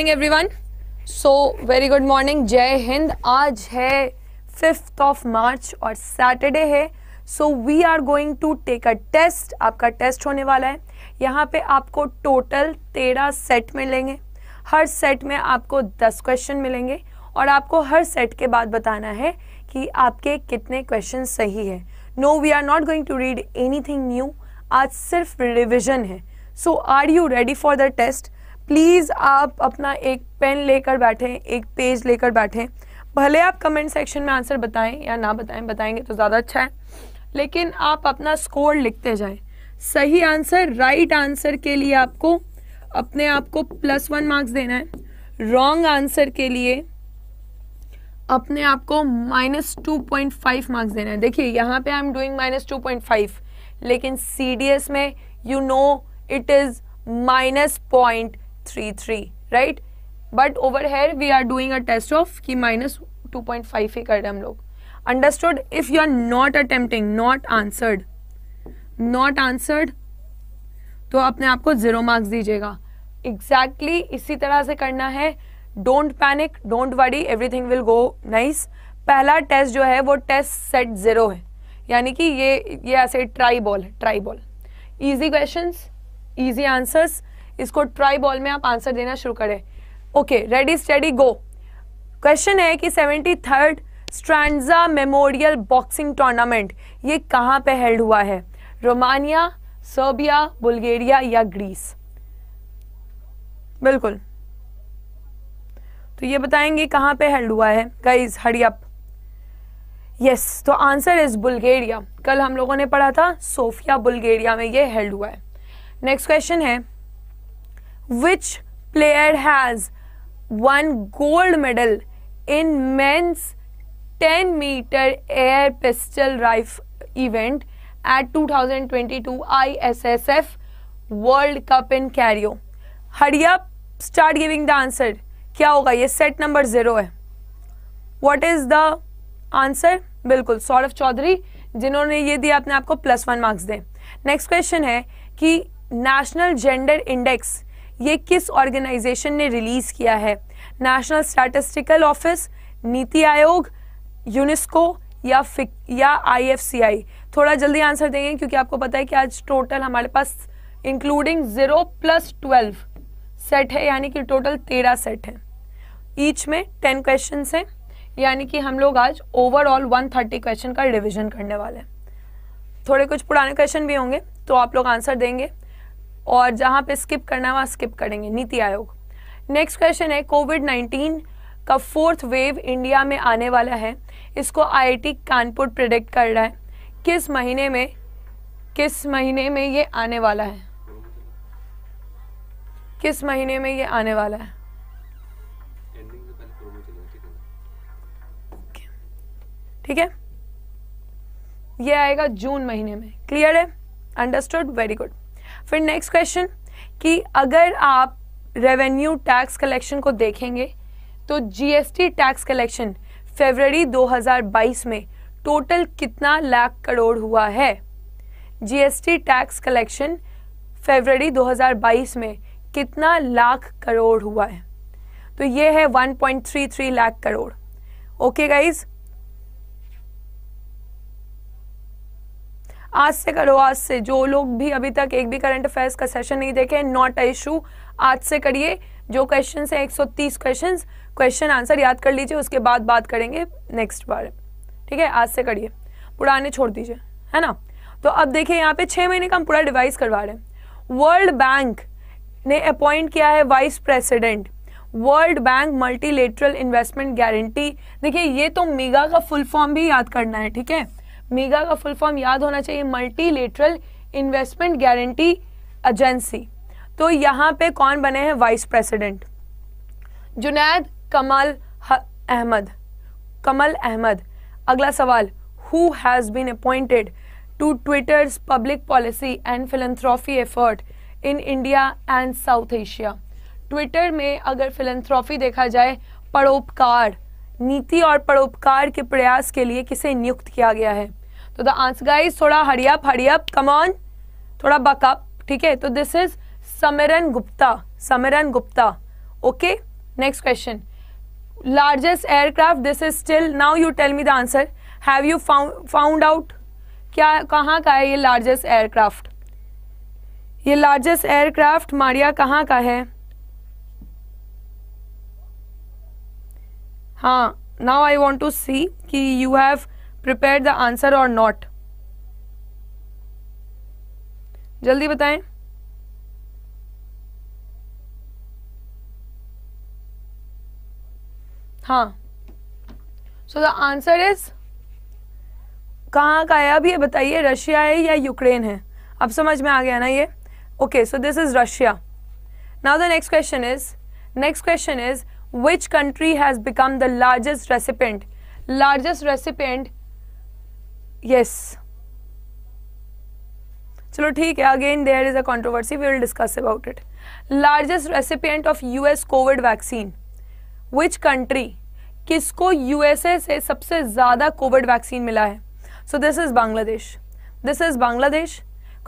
One so very good morning जय हिंद आज है फिफ्थ ऑफ मार्च और सैटरडे है so we are going to take a test आपका टेस्ट होने वाला है यहाँ पे आपको टोटल तेरह सेट मिलेंगे हर सेट में आपको दस क्वेश्चन मिलेंगे और आपको हर सेट के बाद बताना है कि आपके कितने क्वेश्चन सही है no we are not going to read anything new आज सिर्फ रिविजन है so are you ready for the test please आप अपना एक पेन लेकर बैठें एक पेज लेकर बैठें भले आप कमेंट सेक्शन में आंसर बताएं या ना बताएं बताएंगे तो ज़्यादा अच्छा है लेकिन आप अपना स्कोर लिखते जाएं सही आंसर राइट आंसर के लिए आपको अपने आप को प्लस वन मार्क्स देना है रॉन्ग आंसर के लिए अपने आप को minus two point five marks देना है देखिए यहाँ पे I am doing minus two point five लेकिन सी डी एस में you know it is minus point three three right but over here we are doing a test of कि minus two point five ही कर रहे हम लोग understood if you are not attempting not answered not answered तो अपने आप को जीरो मार्क्स दीजिएगा एग्जैक्टली exactly इसी तरह से करना है don't panic don't worry everything will go nice पहला टेस्ट जो है वो टेस्ट सेट जीरो है यानी कि ये ये ऐसे ट्राई बॉल है trial easy question easy answers इसको ट्राई बॉल में आप आंसर देना शुरू करें okay ready study go question है कि seventy third Strandja memorial boxing tournament ये कहाँ पे हेल्ड हुआ है रोमानिया सर्बिया बुल्गेरिया या ग्रीस बिल्कुल तो ये बताएंगे कहाँ पे हेल्ड हुआ है गाइज हरी अप यस तो आंसर इज बुल्गेरिया कल हम लोगों ने पढ़ा था सोफिया बुल्गेरिया में ये हेल्ड हुआ है नेक्स्ट क्वेश्चन है which player has won gold medal in men's 10 meter air pistol rifle event at 2022 ISSF World Cup in Cairo. Hurry up, start giving the answer. क्या होगा ये सेट नंबर जीरो है what is the answer बिल्कुल सौरभ चौधरी जिन्होंने ये दिया अपने आपको प्लस वन मार्क्स दें नेक्स्ट क्वेश्चन है कि नेशनल जेंडर इंडेक्स ये किस ऑर्गेनाइजेशन ने रिलीज किया है नेशनल स्टैटिस्टिकल ऑफिस नीति आयोग यूनेस्को या फिक या आईएफसीआई थोड़ा जल्दी आंसर देंगे क्योंकि आपको पता है कि आज टोटल हमारे पास including zero plus twelve set है यानी कि टोटल तेरह सेट है ईच में टेन क्वेश्चन हैं यानी कि हम लोग आज ओवरऑल वन थर्टी क्वेश्चन का रिविजन करने वाले हैं थोड़े कुछ पुराने क्वेश्चन भी होंगे तो आप लोग आंसर देंगे और जहाँ पे स्किप करना है वहाँ स्किप करेंगे नीति आयोग नेक्स्ट क्वेश्चन है कोविड नाइन्टीन का फोर्थ वेव इंडिया में आने वाला है इसको आईआईटी कानपुर प्रिडिक्ट कर रहा है किस महीने में किस महीने में ये आने वाला है किस महीने में ये आने वाला है ठीक है ये आएगा जून महीने में क्लियर है अंडरस्टूड वेरी गुड फिर नेक्स्ट क्वेश्चन कि अगर आप रेवेन्यू टैक्स कलेक्शन को देखेंगे तो जीएसटी टैक्स कलेक्शन फरवरी 2022 में टोटल कितना लाख करोड़ हुआ है जीएसटी टैक्स कलेक्शन फरवरी 2022 में कितना लाख करोड़ हुआ है तो ये है 1.33 लाख करोड़ ओके गाइज़ आज से करो आज से जो लोग भी अभी तक एक भी करंट अफेयर्स का सेशन नहीं देखे नॉट अ इशू आज से करिए जो क्वेश्चन है तीस क्वेश्चन क्वेश्चन आंसर याद कर लीजिए उसके बाद बात करेंगे नेक्स्ट बार ठीक है आज से करिए पुराने छोड़ दीजिए है ना तो अब देखिए यहाँ पे छः महीने का हम पूरा डिवाइस करवा रहे हैं वर्ल्ड बैंक ने अपॉइंट किया है vice president World Bank multilateral investment guarantee देखिए ये तो मेगा का फुल फॉर्म भी याद करना है ठीक है मेगा का फुल फॉर्म याद होना चाहिए मल्टीलेटरल इन्वेस्टमेंट गारंटी एजेंसी तो यहाँ पे कौन बने हैं वाइस प्रेसिडेंट जुनैद कमल अहमद कमल अहमद अगला सवाल who has been appointed to Twitter's public policy and philanthropy effort in India and South Asia Twitter में अगर फिलंथ्रॉफी देखा जाए परोपकार नीति और परोपकार के प्रयास के लिए किसे नियुक्त किया गया है तो द आंसर गाइस थोड़ा हड़ियप हड़ियप कमॉन थोड़ा बकअप ठीक है तो this is Samran Gupta Samran Gupta okay next question largest aircraft this is still now you tell me the answer have you found out क्या कहाँ का है ये लार्जेस्ट एयरक्राफ्ट ये लार्जेस्ट एयरक्राफ्ट मारिया कहाँ का है हाँ now I want to see कि you have prepare the answer और नॉट जल्दी बताएं हाँ सो द आंसर इज कहाँ का है अब ये बताइए रशिया है या यूक्रेन है अब समझ में आ गया ना ये okay so this is Russia now the next question is next question is which country has become the largest recipient largest recipient yes So theek hai again there is a controversy we will discuss about it largest recipient of us covid vaccine which country kisko usa se sabse zyada covid vaccine mila hai so this is bangladesh this is bangladesh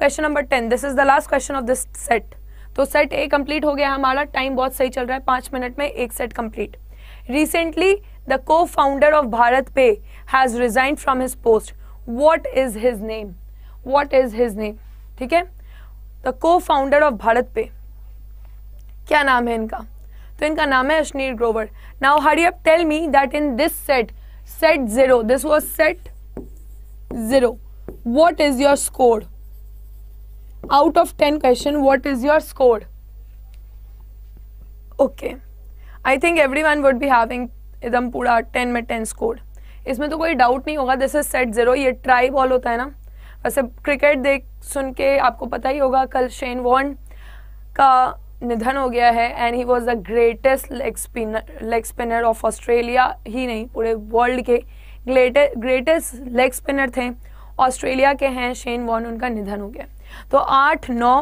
question number 10 this is the last question of this set तो set A complete हो गया हमारा time बहुत सही चल रहा है पांच मिनट में एक set complete recently the co-founder of BharatPe has resign from his post what is his name what is his name ठीक है the co-founder of Bharat पे क्या नाम है इनका तो इनका नाम है Ashneer Grover now hurry up tell me that in this set set zero this was set zero what is your score out of ten question what is your score okay I think everyone would be having एकदम पूरा ten में ten score इसमें तो कोई doubt नहीं होगा this is set zero ये trial होता है ना वैसे क्रिकेट देख सुन के आपको पता ही होगा कल शेन वॉन का निधन हो गया है and he was the greatest leg spinner leg spinner of Australia ही नहीं पूरे वर्ल्ड के ग्रेटेस्ट लेग स्पिनर थे ऑस्ट्रेलिया के हैं शेन वॉन उनका निधन हो गया तो आठ नौ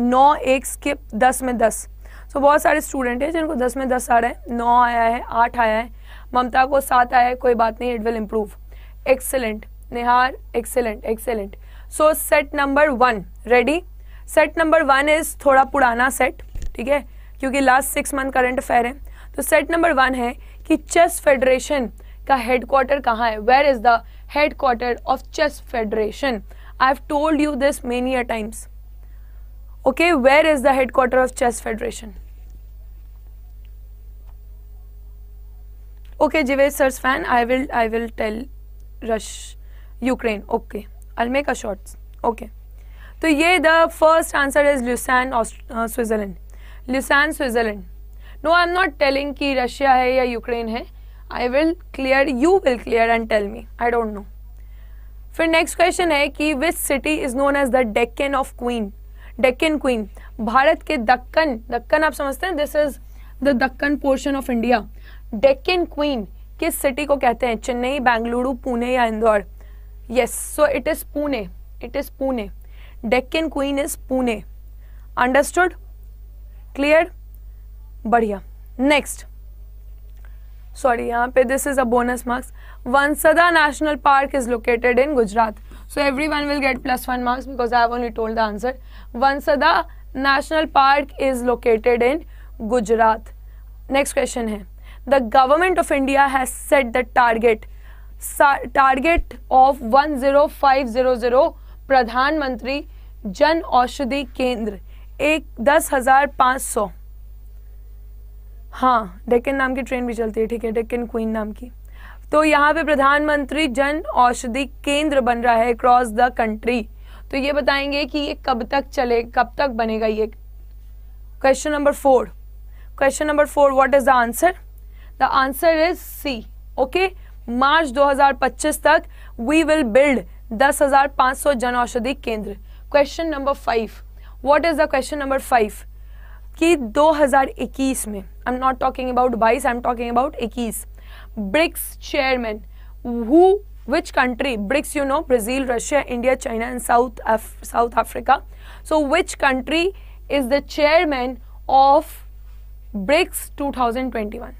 नौ एक स्किप दस में दस सो so, बहुत सारे स्टूडेंट हैं जिनको दस में दस आ रहा है नौ आया है आठ आया है ममता को सात आया है कोई बात नहीं it will improve excellent Nihar excellent excellent so set number one ready set number one is थोड़ा पुराना सेट ठीक है क्योंकि last six month current affair है तो सेट नंबर वन है कि चेस फेडरेशन का हेडक्वार्टर कहाँ है where is the headquarter of chess federation I've told you this many a times. Okay, where is the headquarters of Chess Federation? Okay, Jivesh sir's fan, I will I will tell Rush Ukraine. Okay. I'll make a short. Okay. So yeah, the first answer is Lucerne, Aust- uh, Switzerland. Lucerne, Switzerland. No, I'm not telling ki Russia hai ya Ukraine hai. I will clear, you will clear and tell me. I don't know. फिर next question है कि which city is known as the Deccan of queen Deccan queen Bharat के दक्कन दक्कन आप समझते हैं this is the Deccan portion of India Deccan queen किस सिटी को कहते हैं चेन्नई बेंगलुरु पुणे या Indore yes so it is Pune it is Pune Deccan queen is Pune understood clear बढ़िया नेक्स्ट सॉरी यहाँ पे this is a bonus marks वंसदा national park is located in Gujarat so every one will get plus one marks because I only told the answer Vansda national park is located in Gujarat next question है the government of India has set the target target of one zero zero five zero Pradhan Mantri Jan Aushadhi केंद्र एक दस हजार पाँच सौ हाँ डेक्कन नाम की ट्रेन भी चलती है ठीक है डेक्कन क्वीन नाम की तो यहाँ पे प्रधानमंत्री जन औषधि केंद्र बन रहा है क्रॉस द कंट्री तो ये बताएंगे कि ये कब तक चले कब तक बनेगा ये question number four question number four what is the answer the answer is C okay March 2025 तक we will build 10,500 Jan Aushadhi Kendra question number five what is the question number five कि 2021 में I'm not talking about Vice, I'm talking about ECIS. BRICS chairman. Who, which country? BRICS, you know, Brazil, Russia, India, China, and South, Af South Africa. So, which country is the chairman of BRICS 2021?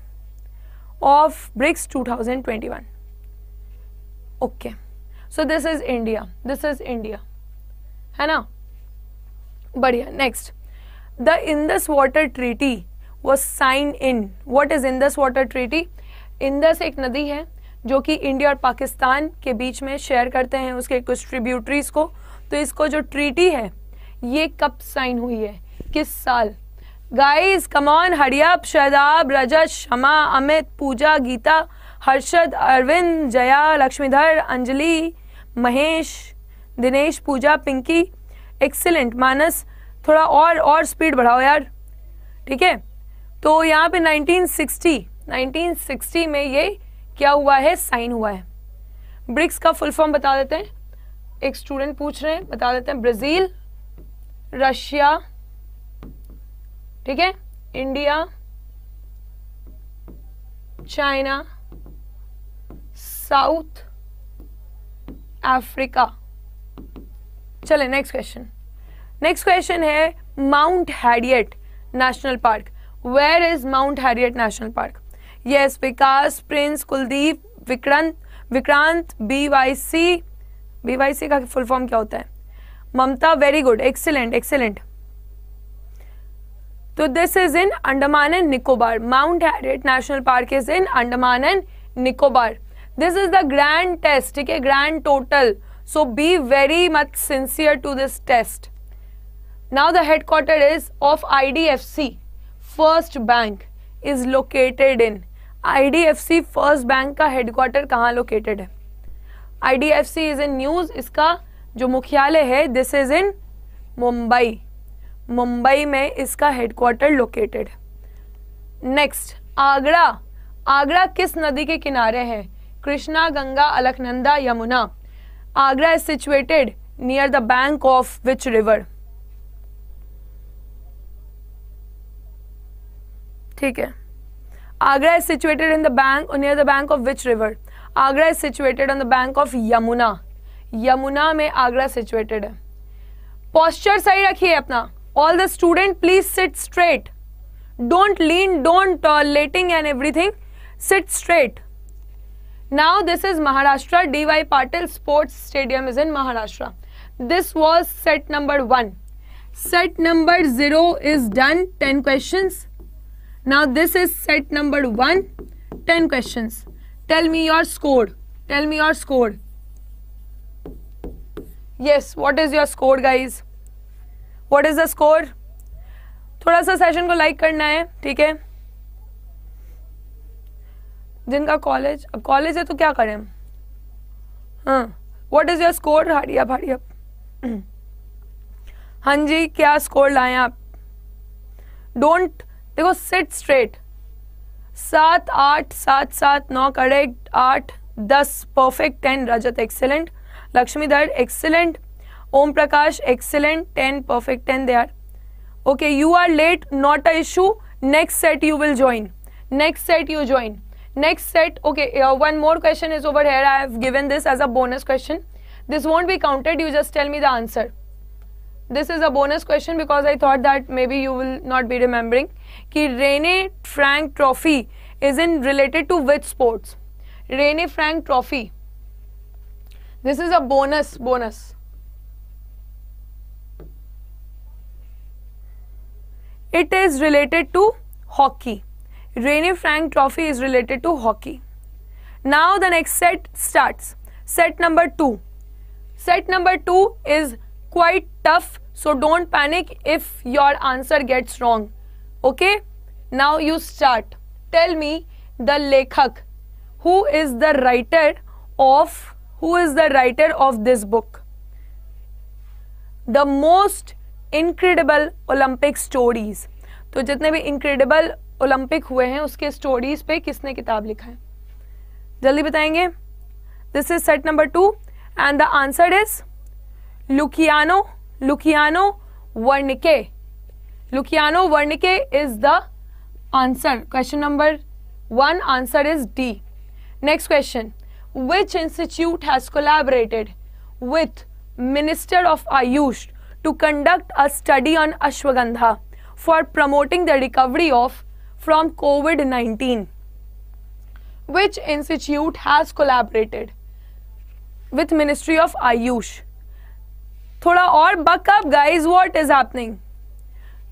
Of BRICS 2021. Okay. So, this is India. This is India. है But बढ़िया next, the Indus Water Treaty. वो sign in what is Indus water treaty Indus एक नदी है जो कि India और पाकिस्तान के बीच में शेयर करते हैं उसके कुछ ट्रिब्यूटरीज को तो इसको जो ट्रीटी है ये कब साइन हुई है किस साल guys come on Hariyab Shadab Rajat Shama Amit Pooja Geeta Harshad Arvind Jaya Laxmidhar Anjali Mahesh Dinesh Pooja Pinky excellent Manas थोड़ा और और स्पीड बढ़ाओ यार ठीक है तो यहाँ पे 1960 1960 में ये क्या हुआ है साइन हुआ है ब्रिक्स का फुल फॉर्म बता देते हैं एक स्टूडेंट पूछ रहे हैं बता देते हैं ब्राजील रशिया ठीक है इंडिया चाइना साउथ अफ्रीका चले नेक्स्ट क्वेश्चन नेक्स्ट क्वेश्चन है Mount Harriet national park where is Mount Harriet National Park? Yes, Vikas, Prince, Kuldeep, Vikrant, Vikrant, BYC. का full form क्या होता है? Mamata very good, excellent, excellent. So this is in Andaman and Nicobar. Mount Harriet National Park is in Andaman and Nicobar. This is the grand test, okay? Grand total. So be very much sincere to this test. Now the headquarter is of IDFC. First bank is located in IDFC first bank का headquarter कहाँ located है IDFC is in news इसका जो मुख्यालय है this is in Mumbai Mumbai में इसका headquarter located next Agra Agra किस नदी के किनारे है Krishna Ganga Alaknanda Yamuna Agra is situated near the bank of which river ठीक है Agra is situated in the bank near the bank of which river Agra is situated on the bank of Yamuna Yamuna में आगरा सिचुएटेड है पॉस्चर सही रखिए अपना all the student please sit straight don't lean don't letting and everything sit straight now this is Maharashtra D Y Patil sports stadium is in Maharashtra this was set number one set number zero is done ten question now this is set number 1 10 questions tell me your score tell me your score yes what is your score guys what is the score थोड़ा सा session को like करना है ठीक है जिनका college अब college है तो क्या करें हाँ वॉट इज योर स्कोर हाड़ी आप हाँ जी क्या स्कोर लाए आप डोंट देखो सिट स्ट्रेट सात आठ सात सात नौ करेक्ट आठ दस perfect ten Rajat excellent Laxmidhar excellent Om Prakash excellent ten perfect ten they are okay you are late not a issue next set you will join next set you join next set okay one more question is over here I i have दिस this as a bonus question this won't be counted you just tell me this is a bonus question because I thought that maybe you will not be remembering. Ki Rene Frank Trophy is in related to which sports? Rene Frank Trophy. This is a bonus, bonus. It is related to hockey. Rene Frank Trophy is related to hockey. Now the next set starts. Set number 2. Set number 2 is quite tough so don't panic if your answer gets wrong okay now you start tell me the लेखक who is the writer of who is the writer of this book the most incredible Olympic stories तो जितने भी incredible Olympic हुए हैं उसके stories पे किसने किताब लिखा है जल्दी बताएंगे this is set number two and the answer is Luciano Luciano Wernicke. Luciano Wernicke is the answer. Question number one answer is D. Next question. Which institute has collaborated with Minister of Ayush to conduct a study on ashwagandha for promoting the recovery of from COVID-19? Which institute has collaborated with Ministry of Ayush थोड़ा और buck up guys what is happening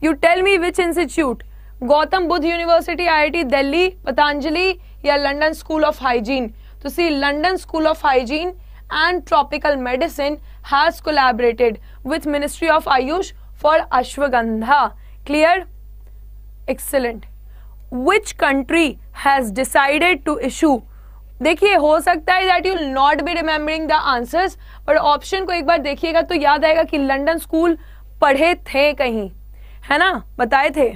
you tell me which institute Gautam Buddha university IIT Delhi Patanjali या of school of hygiene तो see of school of hygiene and tropical medicine has collaborated with ministry of ayush for ashwagandha clear excellent which country has decided to issue देखिए हो सकता है that you not be remembering the answers but option को एक बार देखिएगा तो याद आएगा कि लंडन स्कूल पढ़े थे कहीं है ना बताए थे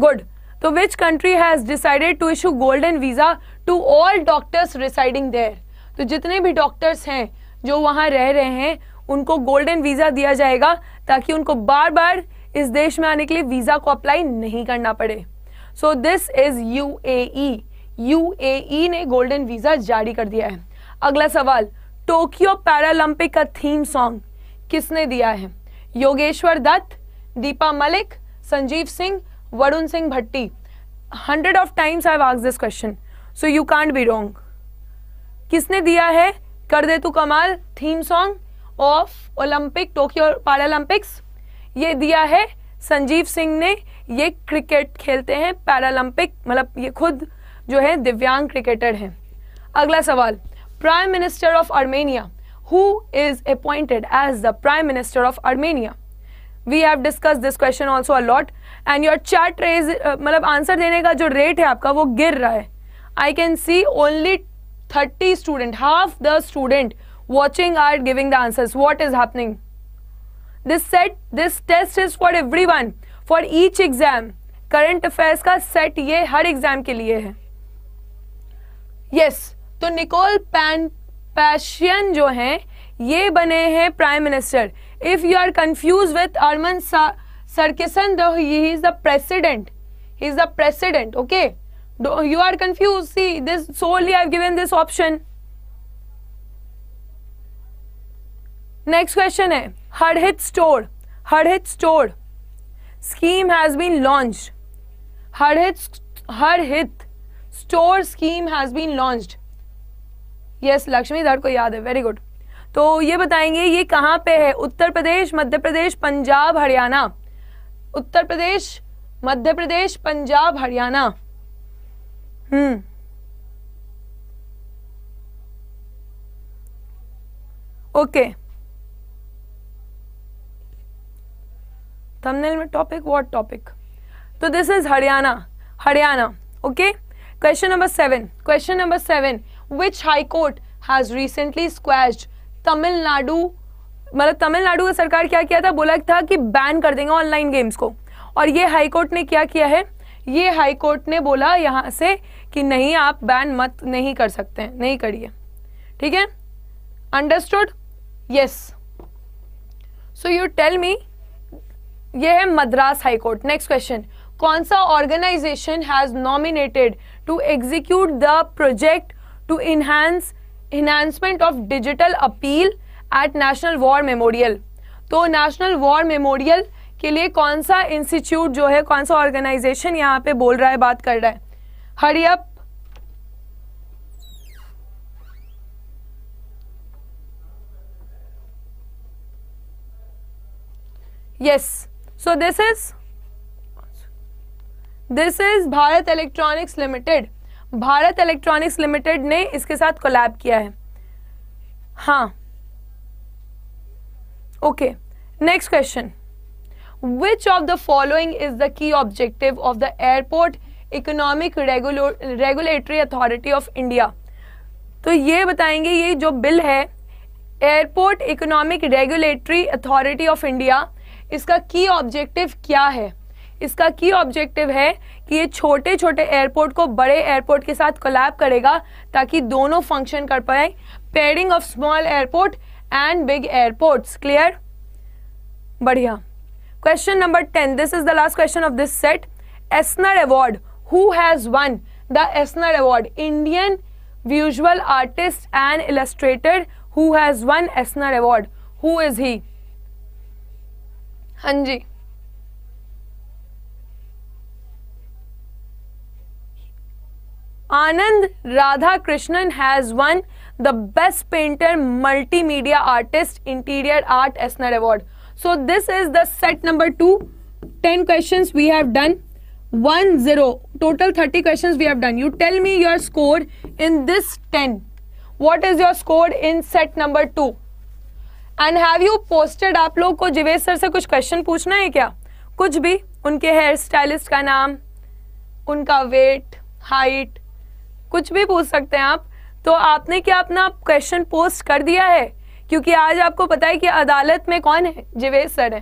गुड तो which country has decided to issue golden visa to all doctors residing there तो जितने भी डॉक्टर्स हैं जो वहाँ रह रहे हैं उनको गोल्डन वीजा दिया जाएगा ताकि उनको बार बार इस देश में आने के लिए वीजा को अप्लाई नहीं करना पड़े so this is U A UAE ने गोल्डन वीजा जारी कर दिया है अगला सवाल टोक्यो पैरालंपिक का थीम सॉन्ग किसने दिया है Yogeshwar Dutt Deepa Malik Sanjeev Singh Varun Singh Bhatti hundred of times I ask this question so you can't be wrong किसने दिया है कर दे तू कमाल theme song of Olympic Tokyo Paralympics ये दिया है संजीव सिंह ने ये क्रिकेट खेलते हैं पैरालंपिक मतलब ये खुद जो है दिव्यांग क्रिकेटर हैं अगला सवाल prime minister of Armenia who is appointed as the prime minister of Armenia we have discuss this question also a lot and your chat rage मतलब आंसर देने का जो रेट है आपका वो गिर रहा है I can see only thirty student half the student watching are giving the answer what is happening this set this test is for everyone for each exam current affairs का set ये हर exam के लिए है yes, तो Nicol pan पैशियन जो है ये बने हैं prime minister if you are confuse with Armen Sarkissian is the president is the president okay you are confuse see this solely I given this option next question है Harhith store Harhith store scheme has been launch Harhith Harhith store scheme has been launched yes Laxmidhar को याद है very good तो ये बताएंगे ये कहाँ पे है Uttar Pradesh Madhya Pradesh Punjab Haryana Uttar Pradesh Madhya Pradesh Punjab Haryana hmm okay thumbnail में टॉपिक व्हाट टॉपिक तो this is Haryana Haryana okay okay? Question number seven question number seven which High Court has recently squashed मतलब तमिलनाडु सरकार क्या किया था बोला था कि बैन कर देंगे ऑनलाइन गेम्स को और ये हाई कोर्ट ने क्या किया है ये हाई कोर्ट ने बोला यहाँ से कि नहीं आप बैन मत नहीं कर सकते हैं नहीं करिए ठीक है understood yes so you tell me ये है Madras high court next question कौन सा organisation has nominated to execute the project to enhance enhancement of digital appeal at national war memorial तो national war memorial के लिए कौन सा इंस्टीट्यूट जो है कौन सा ऑर्गेनाइजेशन यहाँ पे बोल रहा है बात कर रहा है हरियप yes so this is this is Bharat electronics limited Bharat electronics limited ने इसके साथ कोलैब किया है हाँ okay next question which of the following is the key objective of the airport economic regulatory authority of India तो ये बताएंगे ये जो बिल है airport economic regulatory authority of India इसका की ऑब्जेक्टिव क्या है इसका की ऑब्जेक्टिव है कि ये छोटे छोटे एयरपोर्ट को बड़े एयरपोर्ट के साथ कोलैब करेगा ताकि दोनों फंक्शन कर पाए pairing of small airport and big airport clear बढ़िया question number ten this is the last question of this set Eisner award who has won the Eisner award Indian visual artist and illustrator who has won Eisner award who is he हाँ जी Anand Radhakrishnan has won the best painter multimedia artist interior art Eisner award so this is the set number two ten question we have done one zero total thirty question we have done you tell me your score in this ten what is your score in set number two and have you posted आप लोग को जिवेद sir से कुछ question पूछना है क्या कुछ भी उनके हेयर स्टाइलिस्ट का नाम उनका वेट हाइट कुछ भी पूछ सकते हैं आप तो आपने क्या अपना क्वेश्चन पोस्ट कर दिया है क्योंकि आज आपको पता है कि अदालत में कौन है जिवेश सर है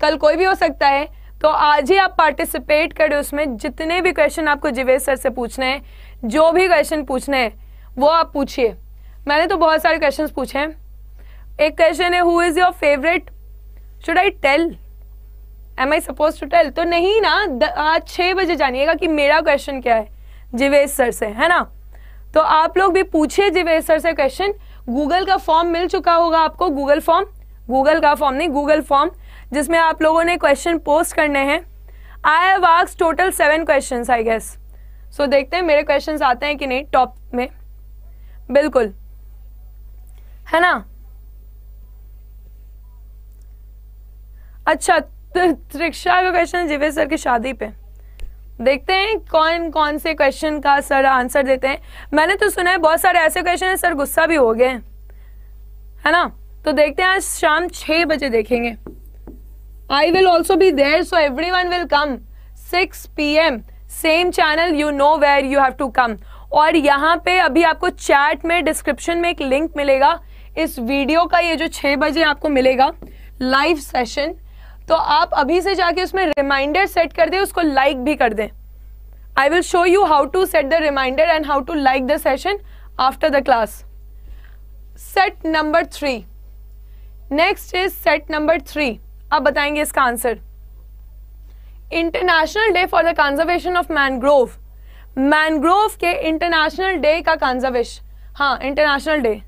कल कोई भी हो सकता है तो आज ही आप पार्टिसिपेट करें उसमें जितने भी क्वेश्चन आपको जिवेश सर से पूछने हैं जो भी क्वेश्चन पूछने हैं वो आप पूछिए मैंने तो बहुत सारे क्वेश्चन पूछे हैं एक क्वेश्चन है who is your favourite should I tell am I suppose to tell तो नहीं ना आज छः बजे जानिएगा कि मेरा क्वेश्चन क्या है जिवेश सर से है ना तो आप लोग भी पूछिए जिवेश सर से क्वेश्चन गूगल का फॉर्म मिल चुका होगा आपको गूगल फॉर्म गूगल का फॉर्म नहीं गूगल फॉर्म जिसमें आप लोगों ने क्वेश्चन पोस्ट करने हैं I have ask total seven question I guess so देखते हैं मेरे क्वेश्चन आते हैं कि नहीं टॉप में बिल्कुल है ना अच्छा त्रिक्षा का क्वेश्चन जिवेश सर की शादी पे देखते हैं कौन कौन से क्वेश्चन का सर आंसर देते हैं मैंने तो सुना है बहुत सारे ऐसे क्वेश्चन है सर गुस्सा भी हो गए है ना तो देखते हैं आज शाम छह बजे देखेंगे I will also be there so every one will come six P M same channel you know where you have to come और यहाँ पे अभी आपको चैट में डिस्क्रिप्शन में एक लिंक मिलेगा इस वीडियो का ये जो छह बजे आपको मिलेगा लाइव सेशन तो आप अभी से जाके उसमें रिमाइंडर सेट कर दें उसको लाइक like भी कर दें I will show you how to set the reminder and how to like the session after the class set number three next is set number three आप बताएंगे इसका answer international day for the conservation of mangrove mangrove के international day का conservation हाँ international day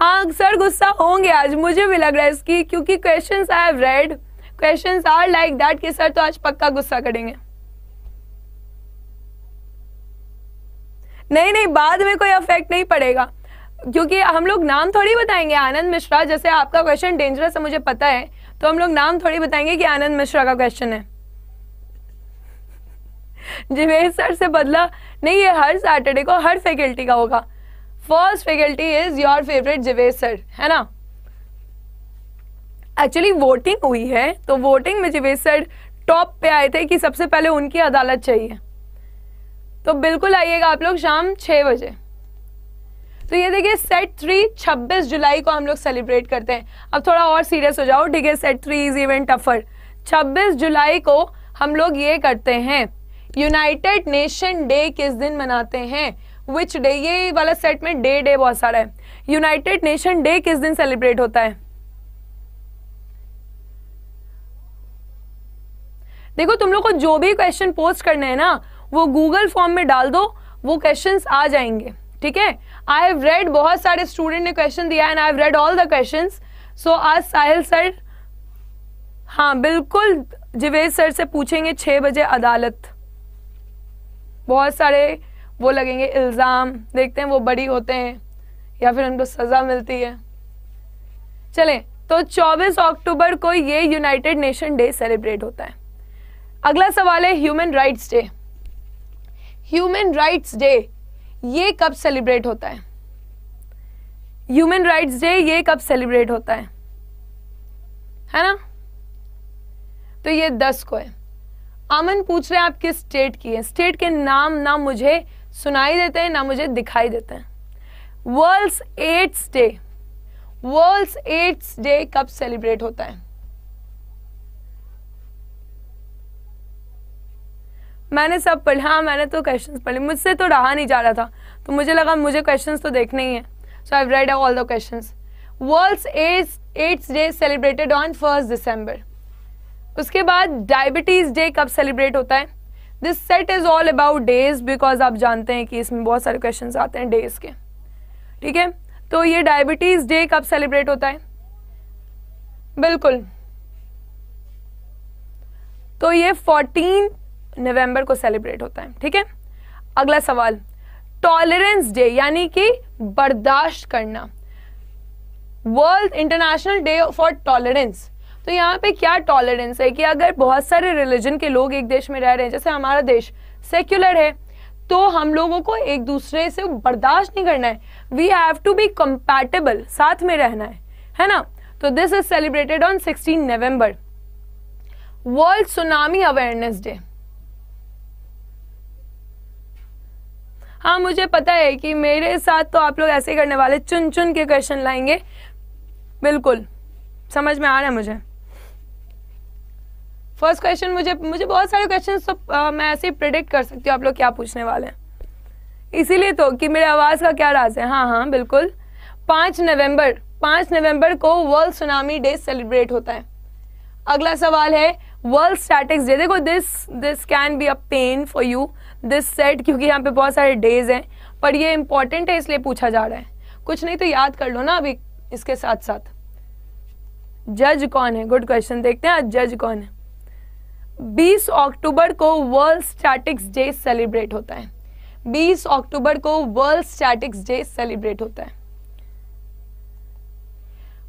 हाँ अक्सर गुस्सा होंगे आज मुझे भी लग रहा है इसकी क्योंकि question I have read question are like that कि सर तो आज पक्का गुस्सा करेंगे नहीं नहीं बाद में कोई अफेक्ट नहीं पड़ेगा क्योंकि हम लोग नाम थोड़ी बताएंगे आनंद मिश्रा जैसे आपका क्वेश्चन डेंजरस है मुझे पता है तो हम लोग नाम थोड़ी बताएंगे कि आनंद मिश्रा का क्वेश्चन है जिवेश सर से बदला नहीं ये हर सैटरडे को हर फैकल्टी का होगा first faculty is your favourite Jivesh sir है ना एक्चुअली वोटिंग हुई है तो वोटिंग में जिवेश सर टॉप पे आए थे कि सबसे पहले उनकी अदालत चाहिए तो बिल्कुल आइएगा आप लोग शाम छः बजे तो ये देखिए सेट थ्री 26 जुलाई को हम लोग सेलिब्रेट करते हैं अब थोड़ा और सीरियस हो जाओ ठीक है set three is even tougher 26 जुलाई को हम लोग ये करते हैं यूनाइटेड नेशन डे किस दिन मनाते हैं विच डे ये वाला सेट में डे डे बहुत सारा है यूनाइटेड नेशन डे किस दिन सेलिब्रेट होता है देखो तुम लोग को जो भी क्वेश्चन पोस्ट करने हैं ना वो गूगल फॉर्म में डाल दो वो क्वेश्चन आ जाएंगे ठीक है आई हैव रेड बहुत सारे स्टूडेंट ने क्वेश्चन दिया and I have read all the question so आज साहिल सर हाँ बिल्कुल जिवेद सर से पूछेंगे छह बजे अदालत बहुत सारे वो लगेंगे इल्ज़ाम देखते हैं वो बड़ी होते हैं या फिर उनको सज़ा मिलती है चलें तो 24 अक्टूबर को ये यूनाइटेड नेशन डे सेलिब्रेट होता है अगला सवाल है human rights day human rights day ये कब सेलिब्रेट होता है ह्यूमन राइट्स डे ये कब सेलिब्रेट होता है है ना तो ये दस को है अमन पूछ रहे हैं आप किस स्टेट की है स्टेट के नाम ना मुझे सुनाई देते हैं ना मुझे दिखाई देते हैं world's AIDS day world's AIDS day कब सेलिब्रेट होता है मैंने सब पढ़ हाँ मैंने तो क्वेश्चन पढ़े मुझसे तो रहा नहीं जा रहा था तो मुझे लगा मुझे क्वेश्चन तो देखने ही है so I read all the questions world's AIDS AIDS day celebrated on first December उसके बाद डायबिटीज़ डे कब सेलिब्रेट होता है this set is all about days because आप जानते हैं कि इसमें बहुत सारे क्वेश्चन आते हैं डेज के ठीक है तो ये डायबिटीज डे कब सेलिब्रेट होता है बिल्कुल तो ये फोर्टीन नवंबर को सेलिब्रेट होता है ठीक है अगला सवाल टॉलरेंस डे यानी कि बर्दाश्त करना world international day for tolerance तो यहाँ पे क्या टॉलरेंस है कि अगर बहुत सारे रिलीजन के लोग एक देश में रह रहे हैं जैसे हमारा देश सेक्युलर है तो हम लोगों को एक दूसरे से बर्दाश्त नहीं करना है we have to be compatible साथ में रहना है है ना तो this is celebrated on sixteen November world tsunami awareness day हाँ मुझे पता है कि मेरे साथ तो आप लोग ऐसे करने वाले चुन चुन के क्वेश्चन लाएंगे बिल्कुल समझ में आ रहा है मुझे फर्स्ट क्वेश्चन मुझे मुझे बहुत सारे क्वेश्चन तो मैं ऐसे ही प्रिडिक्ट कर सकती हूँ आप लोग क्या पूछने वाले हैं इसीलिए तो कि मेरे आवाज़ का क्या राज है हाँ हाँ बिल्कुल पाँच नवंबर पाँच नवंबर को वर्ल्ड सुनामी डे सेलिब्रेट होता है अगला सवाल है वर्ल्ड स्टैटिक्स डे देखो this this can be a pain for you this set क्योंकि यहाँ पे बहुत सारे डेज हैं पर ये इंपॉर्टेंट है इसलिए पूछा जा रहा है कुछ नहीं तो याद कर लो ना अभी इसके साथ साथ जज कौन है गुड क्वेश्चन देखते हैं आज जज कौन है 20 अक्टूबर को वर्ल्ड स्टैटिक्स डे सेलिब्रेट होता है 20 अक्टूबर को वर्ल्ड स्टैटिक्स डे सेलिब्रेट होता है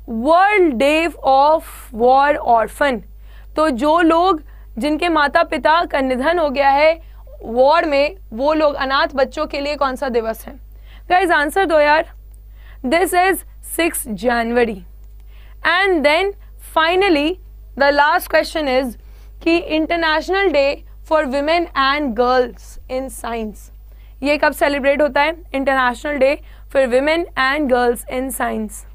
world day of war orphan तो जो लोग जिनके माता पिता का निधन हो गया है वॉर में वो लोग अनाथ बच्चों के लिए कौन सा दिवस है गाइज आंसर दो यार this is six January and then finally the last question is कि international day for women and girls in science ये कब सेलिब्रेट होता है international day for women and girls in science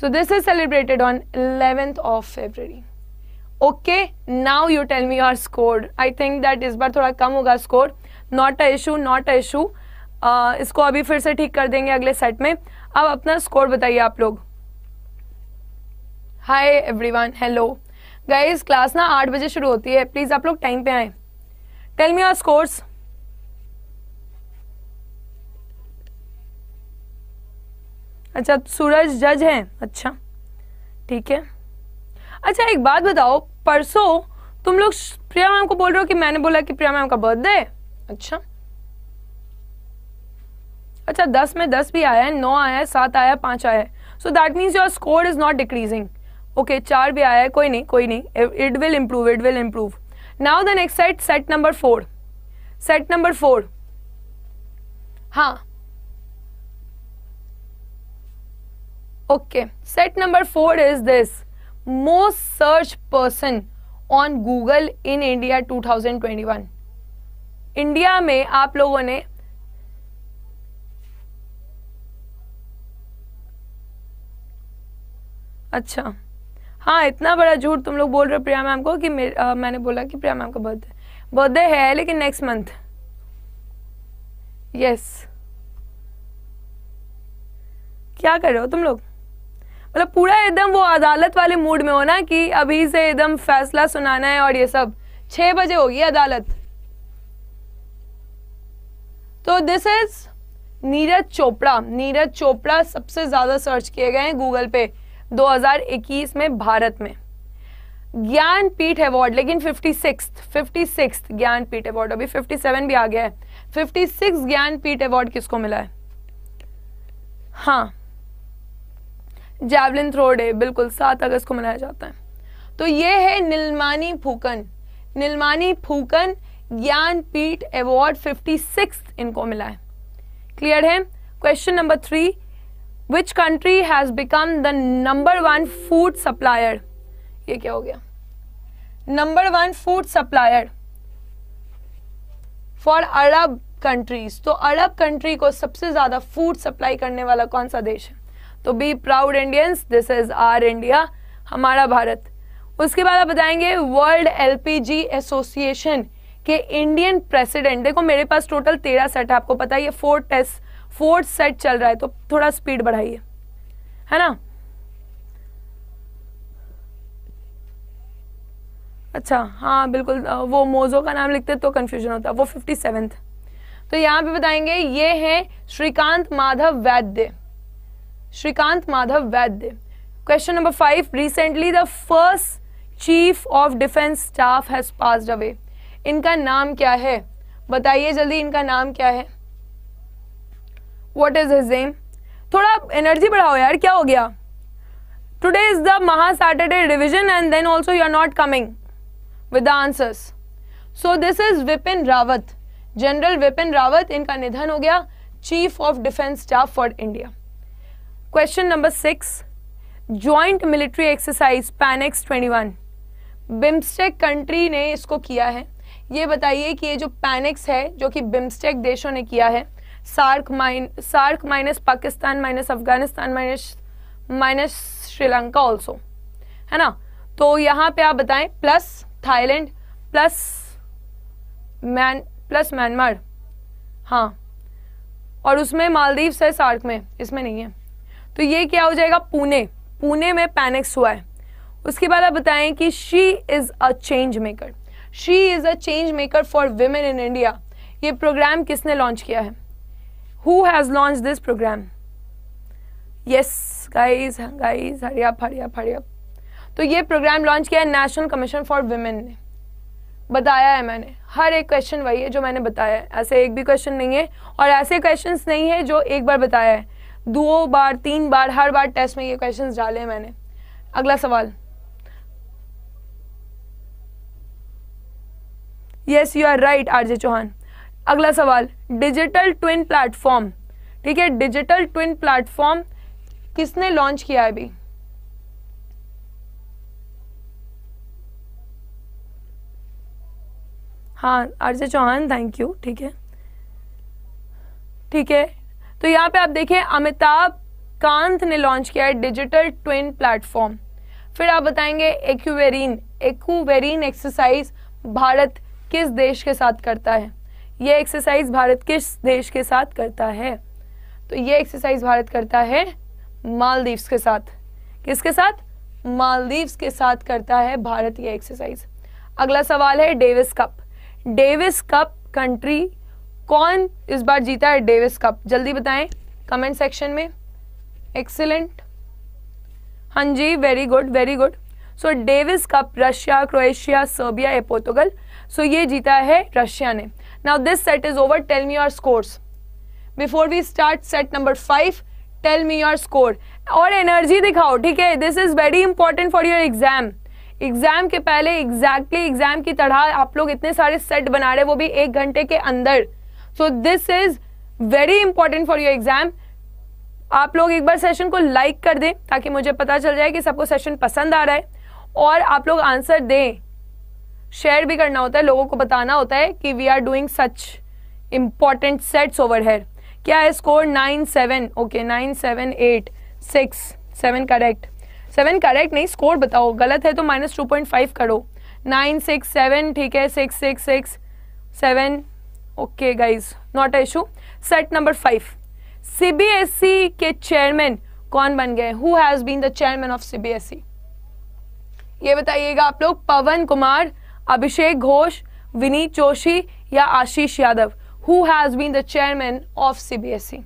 so this is celebrated on eleventh of February okay now you tell me our score I think that इस बार थोड़ा कम होगा score not a issue not a issue इसको अभी फिर से ठीक कर देंगे अगले सेट में अब अपना स्कोर बताइए आप लोग hi everyone hello guys class ना आठ बजे शुरू होती है प्लीज आप लोग टाइम पे आए टेल मी योर स्कोर्स अच्छा सूरज जज है अच्छा ठीक है अच्छा एक बात बताओ परसों तुम लोग प्रिया मैम को बोल रहे हो कि मैंने बोला कि प्रिया मैम का बर्थडे अच्छा अच्छा दस में दस भी आया है नौ आया है सात आया है पांच आया है so that means your score is not decreasing okay okay, चार भी आया है कोई नहीं कोई नहीं it will improve it will improve now the next set set number four set number four हाँ okay set number four is this most search person on Google in India 2021 India में आप लोगों ने अच्छा हाँ इतना बड़ा झूठ तुम लोग बोल रहे हो प्रिया मैम को कि आ, मैंने बोला कि प्रिया मैम का बर्थडे बर्थडे है लेकिन नेक्स्ट मंथ यस क्या कर रहे हो तुम लोग मतलब पूरा एकदम वो अदालत वाले मूड में हो ना कि अभी से एकदम फैसला सुनाना है और ये सब छह बजे होगी अदालत तो दिस इज नीरज चोपड़ा नीरज चोपड़ा सबसे ज़्यादा सर्च किए गए हैं गूगल पे 2021 में भारत में ज्ञान पीठ अवार्ड लेकिन फिफ्टी सिक्स ज्ञान पीठ अवार्ड अभी 57 भी आ गया है 56 ज्ञान पीठ अवार्ड किसको मिला है हाँ जैवलिन थ्रो डे बिल्कुल सात अगस्त को मनाया जाता है तो ये है निलमानी फूकन निलमानी फूकन ज्ञान पीठ अवार्ड फिफ्टी सिक्स इनको मिला है क्लियर है question number three which country has become the number one food supplier ये क्या हो गया number one food supplier for Arab countries तो अरब कंट्री को सबसे ज्यादा फूड सप्लाई करने वाला कौन सा देश है तो be proud Indians this is our India हमारा भारत उसके बाद आप बताएंगे वर्ल्ड एलपीजी एसोसिएशन के इंडियन प्रेसिडेंट देखो मेरे पास टोटल तेरह सेट है आपको पता है ये फोर टेस्ट फोर्थ सेट चल रहा है तो थोड़ा स्पीड बढ़ाइए है ना अच्छा हाँ बिल्कुल वो मोजो का नाम लिखते तो कंफ्यूजन होता है वो फिफ्टी सेवेंथ तो यहां पे बताएंगे ये है श्रीकांत माधव वैद्य Shrikant Madhav Vaidya question number five recently the first chief of defence staff has passed away इनका नाम क्या है बताइए जल्दी इनका नाम क्या है वॉट इज हिज नेम थोड़ा एनर्जी बढ़ाओ यार क्या हो गया today is the maha Saturday revision and then also you are not coming with the answers so this is Vipin Rawat general Vipin Rawat इनका निधन हो गया chief of defence staff for India question number six joint military exercise PANEX one BIMSTEC country ने इसको किया है ये बताइए कि ये जो पैनिक्स है जो कि बिम्स्टेक देशों ने किया है SAARC mine SAARC minus Pakistan minus Afghanistan minus minus Sri Lanka also है ना तो यहाँ पे आप बताएं plus Thailand plus man plus Myanmar हाँ और उसमें मालदीव है सार्क में इसमें नहीं है तो ये क्या हो जाएगा पुणे पुणे में पैनिक्स हुआ है उसके बाद आप बताएं कि she is a change maker she is a change maker for women in India ये प्रोग्राम किसने लॉन्च किया है who has launched this program yes guys guys hurry up hurry up hurry up तो ये प्रोग्राम लॉन्च किया है national commission for women ने बताया है मैंने हर एक क्वेश्चन वही है जो मैंने बताया है ऐसे एक भी क्वेश्चन नहीं है और ऐसे क्वेश्चन नहीं है जो एक बार बताया है दो बार तीन बार हर बार टेस्ट में ये क्वेश्चन डाले हैं मैंने अगला सवाल yes you are right RJ Chauhan अगला सवाल डिजिटल ट्विन प्लेटफॉर्म ठीक है डिजिटल ट्विन प्लेटफॉर्म किसने लॉन्च किया है अभी हाँ आरजे चौहान थैंक यू ठीक है ठीक है तो यहाँ पे आप देखें अमिताभ कांत ने लॉन्च किया है डिजिटल ट्विन प्लेटफॉर्म फिर आप बताएंगे एक्यूवेरिन एक्यूवेरिन एक्सरसाइज भारत किस देश के साथ करता है ये एक्सरसाइज भारत किस देश के साथ करता है तो ये एक्सरसाइज भारत करता है मालदीव्स के साथ किसके साथ मालदीव्स के साथ करता है भारत ये एक्सरसाइज अगला सवाल है Davis cup Davis cup country कौन इस बार जीता है डेविस कप जल्दी बताएं कमेंट सेक्शन में एक्सीलेंट हाँ जी very good very good so Davis cup Russia Croatia Serbia या पोर्तुगल सो ये जीता है रशिया ने now this set is over tell me your scores before we start set number 5 tell me your score और energy दिखाओ ठीक है this is very important for your exam exam के पहले एग्जैक्टली exactly एग्जाम की तरह आप लोग इतने सारे सेट बना रहे वो भी एक घंटे के अंदर so this is very important for your exam आप लोग एक बार सेशन को लाइक like कर दें ताकि मुझे पता चल जाए कि सबको सेशन पसंद आ रहा है और आप लोग आंसर दें शेयर भी करना होता है लोगों को बताना होता है कि we are doing such important sets over here क्या है score nine seven okay nine seven eight six seven correct seven correct नहीं स्कोर बताओ गलत है तो माइनस टू पॉइंट फाइव करो नाइन सिक्स सेवन ठीक है six six six seven okay guys not a issue set number five CBSE के chairman कौन बन गए who has been the chairman of C B S सी ये बताइएगा आप लोग पवन कुमार अभिषेक घोष विनीत जोशी या Ashish Yadav who has been the chairman of CBSE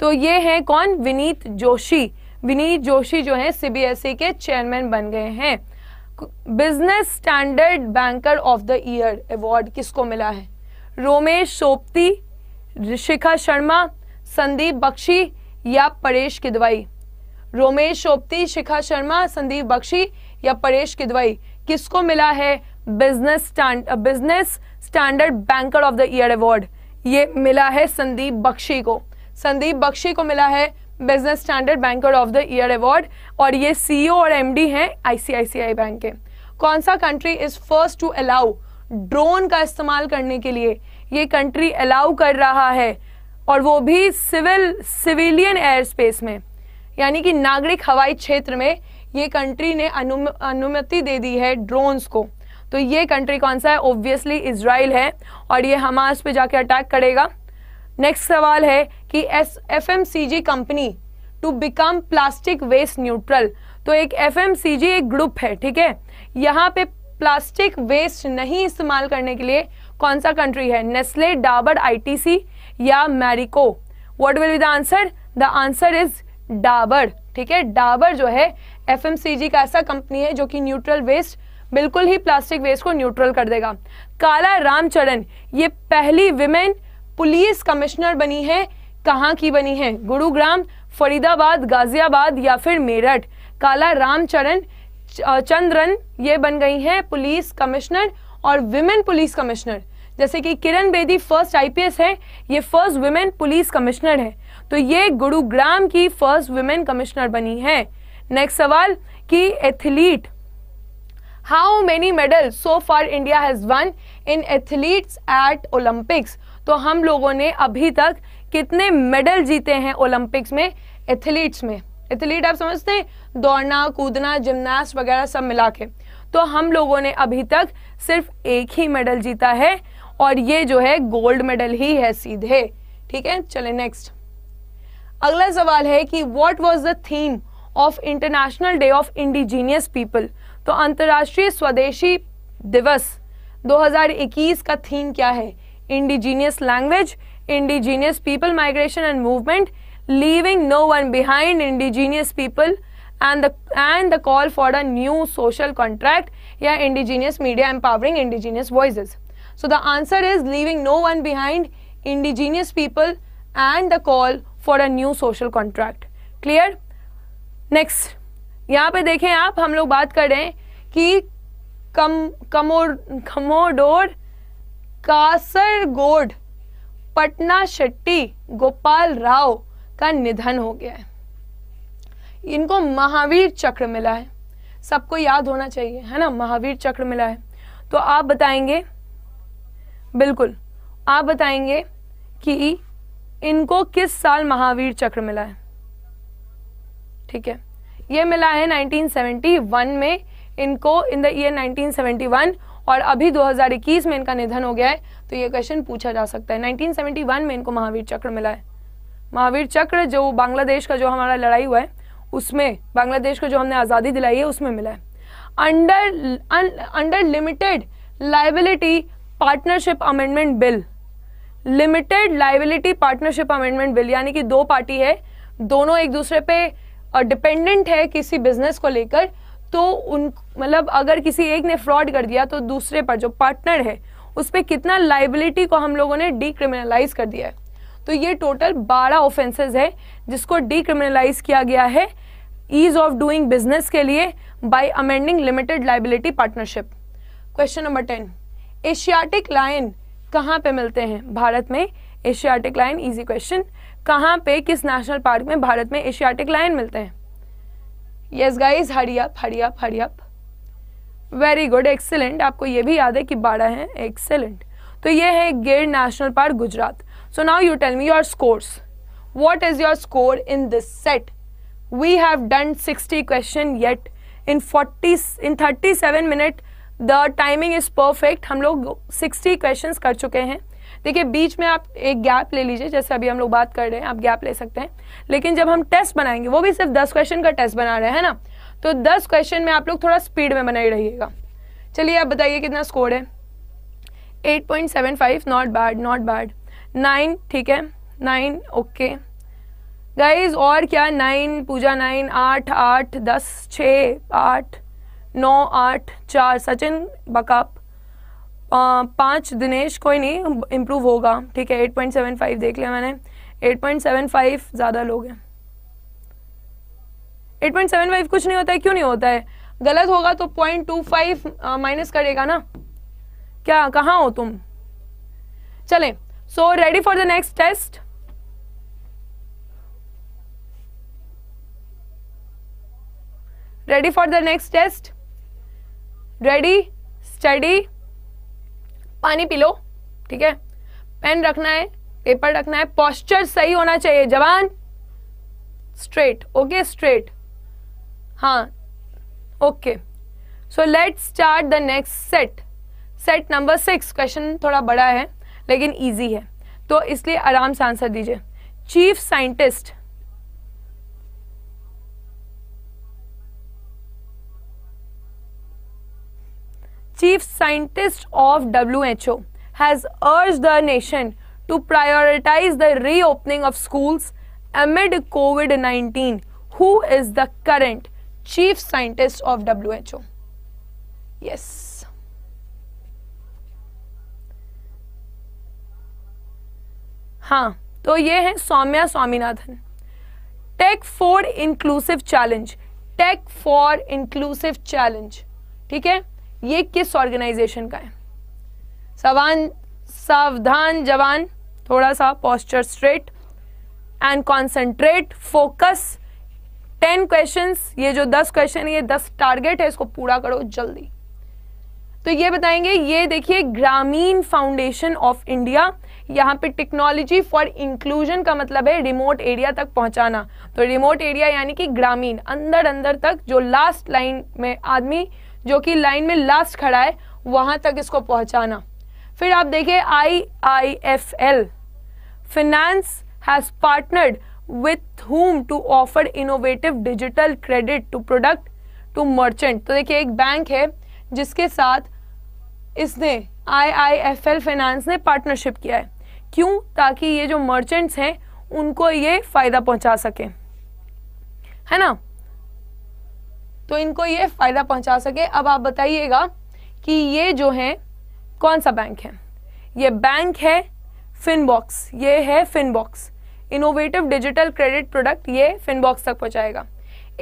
तो ये हैं कौन विनीत जोशी विनीत जोशी जो हैं सीबीएसई e के चेयरमैन बन गए हैं business standard banker of the year award किसको मिला है रोमेश सोपती शिखा शर्मा संदीप बख्शी या परेश किदवाई रोमेश सोपती शिखा शर्मा संदीप बख्शी या परेश किदवाई किसको मिला है business business standard banker of the year award ये मिला है संदीप बख्शी को संदीप बख्शी को मिला है business standard banker of the year award और ये सीईओ e और एमडी हैं आईसीआईसीआई बैंक के कौन सा country is first to allow drone का इस्तेमाल करने के लिए ये कंट्री अलाउ कर रहा है और वो भी सिविल सिविलियन एयर स्पेस में यानी कि नागरिक हवाई क्षेत्र में ये कंट्री ने अनुमति दे दी है ड्रोन्स को तो ये कंट्री कौन सा है ओब्वियसली इसराइल है और ये हमास पे जाके अटैक करेगा नेक्स्ट सवाल है कि S F M C G company to become plastic waste neutral तो एक एफ एम सी जी एक ग्रुप है ठीक है यहाँ पे प्लास्टिक वेस्ट नहीं इस्तेमाल करने के लिए कौन सा कंट्री है नेस्ले डाबर आईटीसी या Marico what will be the answer the answer is Dabur ठीक है डाबर जो है एफ का ऐसा कंपनी है जो कि न्यूट्रल वेस्ट बिल्कुल ही प्लास्टिक वेस्ट को न्यूट्रल कर देगा काला रामचरण ये पहली विमेन पुलिस कमिश्नर बनी है कहाँ की बनी है गुरुग्राम फरीदाबाद गाजियाबाद या फिर मेरठ काला रामचरण चंद्रन ये बन गई हैं पुलिस कमिश्नर और विमेन पुलिस कमिश्नर जैसे कि किरण बेदी फर्स्ट आईपीएस है ये फर्स्ट वुमेन पुलिस कमिश्नर है तो ये गुरुग्राम की फर्स्ट वुमेन कमिश्नर बनी है नेक्स्ट सवाल कि athlete how many medal so far India has won in athletes at Olympics तो हम लोगों ने अभी तक कितने मेडल जीते हैं ओलंपिक्स में एथलीट्स में एथलीट आप समझते हैं दौड़ना कूदना जिमनास्ट वगैरह सब मिला के तो हम लोगों ने अभी तक सिर्फ एक ही मेडल जीता है और ये जो है गोल्ड मेडल ही है सीधे ठीक है चले नेक्स्ट अगला सवाल है कि what was the theme Of International Day of Indigenous People, तो अंतर्राष्ट्रीय स्वदेशी दिवस 2021 का थीम क्या है Indigenous language, Indigenous people migration and movement, leaving no one behind indigenous people and the and the call for a new social contract yeah indigenous media empowering indigenous voices so the answer is leaving no one behind indigenous people and the call for a new social contract clear next यहाँ पे देखें आप हम लोग बात कर रहे हैं कि कम कमोर कमोडोर कासरगोड पटना शेट्टी गोपाल राव का निधन हो गया है इनको महावीर चक्र मिला है सबको याद होना चाहिए है ना महावीर चक्र मिला है तो आप बताएंगे बिल्कुल आप बताएंगे कि इनको किस साल महावीर चक्र मिला है ठीक है ये मिला है 1971 में इनको इन द ईयर 1971 और अभी 2021 में इनका निधन हो गया है तो ये क्वेश्चन पूछा जा सकता है 1971 में इनको महावीर चक्र मिला है महावीर चक्र जो बांग्लादेश का जो हमारा लड़ाई हुआ है उसमें बांग्लादेश को जो हमने आज़ादी दिलाई है उसमें मिला है under under limited liability partnership amendment bill limited liability partnership amendment bill यानी कि दो पार्टी है दोनों एक दूसरे पे डिपेंडेंट है किसी बिजनेस को लेकर तो उन मतलब अगर किसी एक ने फ्रॉड कर दिया तो दूसरे पर जो पार्टनर है उस पर कितना लाइबिलिटी को हम लोगों ने डिक्रिमिनलाइज कर दिया है तो ये टोटल बारह ऑफेंसेज है जिसको डिक्रिमिनलाइज किया गया है ईज ऑफ डूइंग बिजनेस के लिए by amending limited liability partnership question number ten Asiatic lion कहाँ पे मिलते हैं भारत में एशियाटिक लाइन इजी क्वेश्चन कहाँ पे किस नेशनल पार्क में भारत में एशियाटिक लाइन मिलते हैं यस गाइज हरियप हरियप हरी वेरी गुड एक्सेलेंट आपको ये भी याद है कि बारह है एक्सेलेंट तो ये है गेड national park Gujarat so now you tell me your scores is your score in this set we have done sixty question yet in forty in thirty seven minute the timing is perfect हम लोग sixty question कर चुके हैं देखिए बीच में आप एक gap ले लीजिए जैसे अभी हम लोग बात कर रहे हैं आप गैप ले सकते हैं लेकिन जब हम टेस्ट बनाएंगे वो भी सिर्फ दस क्वेश्चन का टेस्ट बना रहे हैं ना तो दस क्वेश्चन में आप लोग थोड़ा स्पीड में बनाई रहिएगा चलिए आप बताइए कितना स्कोर है eight point seven five not bad not bad nine ठीक है नाइन ओके गाइज और क्या नाइन पूजा नाइन आठ आठ दस छः आठ नौ आठ चार सचिन बकअप पाँच दिनेश कोई नहीं इम्प्रूव होगा ठीक है एट पॉइंट सेवन फाइव देख लिया मैंने एट पॉइंट सेवन फाइव ज़्यादा लोग हैं एट पॉइंट सेवन फाइव कुछ नहीं होता है क्यों नहीं होता है गलत होगा तो पॉइंट टू फाइव माइनस करेगा ना क्या कहाँ हो तुम चले so ready for the next test ready for the next test ready study पानी पी लो ठीक है पेन रखना है पेपर रखना है पॉस्चर सही होना चाहिए जवान स्ट्रेट ओके स्ट्रेट हाँ okay so let start the next set set number six question थोड़ा बड़ा है लेकिन ईजी है तो इसलिए आराम से आंसर दीजिए chief scientist chief scientist of W H O has urge the nation to prioritise the reopening of school amid COVID nineteen who is the current chief scientist of W H O yes हाँ तो ये है Soumya Swaminathan tech for inclusive challenge tech for inclusive challenge ठीक है ये किस organisation का है सवान सावधान जवान थोड़ा सा posture straight and concentrate focus ten question ये जो दस क्वेश्चन ये दस टारगेट है इसको पूरा करो जल्दी तो ये बताएंगे ये देखिए ग्रामीण फाउंडेशन ऑफ इंडिया यहाँ पे टेक्नोलॉजी फॉर इंक्लूजन का मतलब है रिमोट एरिया तक पहुंचाना तो रिमोट एरिया यानी कि ग्रामीण अंदर अंदर तक जो लास्ट लाइन में आदमी जो कि लाइन में लास्ट खड़ा है वहां तक इसको पहुंचाना फिर आप देखिए I I F L finance has partnered with home to offer innovative digital credit to product to merchant तो देखिए एक बैंक है जिसके साथ इसने I I F L finance ने पार्टनरशिप किया है क्यों ताकि ये जो मर्चेंट्स हैं उनको ये फ़ायदा पहुंचा सके है ना तो इनको ये फ़ायदा पहुंचा सके अब आप बताइएगा कि ये जो है कौन सा बैंक है ये बैंक है फिनबॉक्स ये है FinBox innovative digital credit product ये फिनबॉक्स तक पहुंचाएगा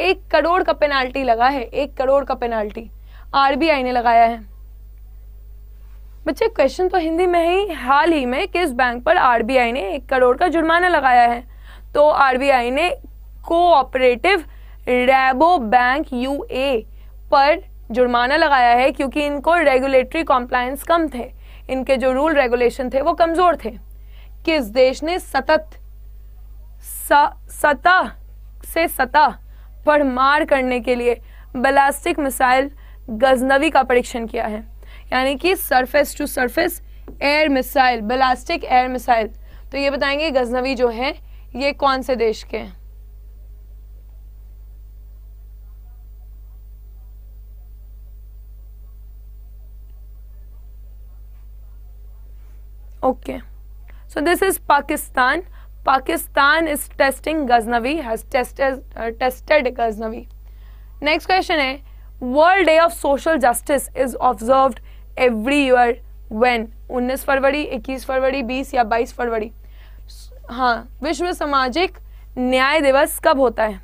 एक करोड़ का पेनाल्टी लगा है एक करोड़ का पेनाल्टी आरबीआई ने लगाया है बच्चे क्वेश्चन तो हिंदी में ही हाल ही में किस बैंक पर आरबीआई ने एक करोड़ का जुर्माना लगाया है तो आरबीआई ने कोऑपरेटिव रेबो बैंक यू पर जुर्माना लगाया है क्योंकि इनको रेगुलेटरी कॉम्प्लायंस कम थे इनके जो रूल रेगुलेशन थे वो कमज़ोर थे किस देश ने सतत सतह से सतह पर मार करने के लिए बलास्टिक मिसाइल गजनवी का परीक्षण किया है यानी कि surface to surface air missile ballistic air missile तो ये बताएंगे गजनवी जो है ये कौन से देश के हैं Okay. So this is Pakistan. Pakistan is testing Ghaznavi, has tested, uh, tested Ghaznavi. Next question is, World Day of Social Justice is observed every year when 19 फरवरी 21 फरवरी 20 या 22 फरवरी हाँ विश्व सामाजिक न्याय दिवस कब होता है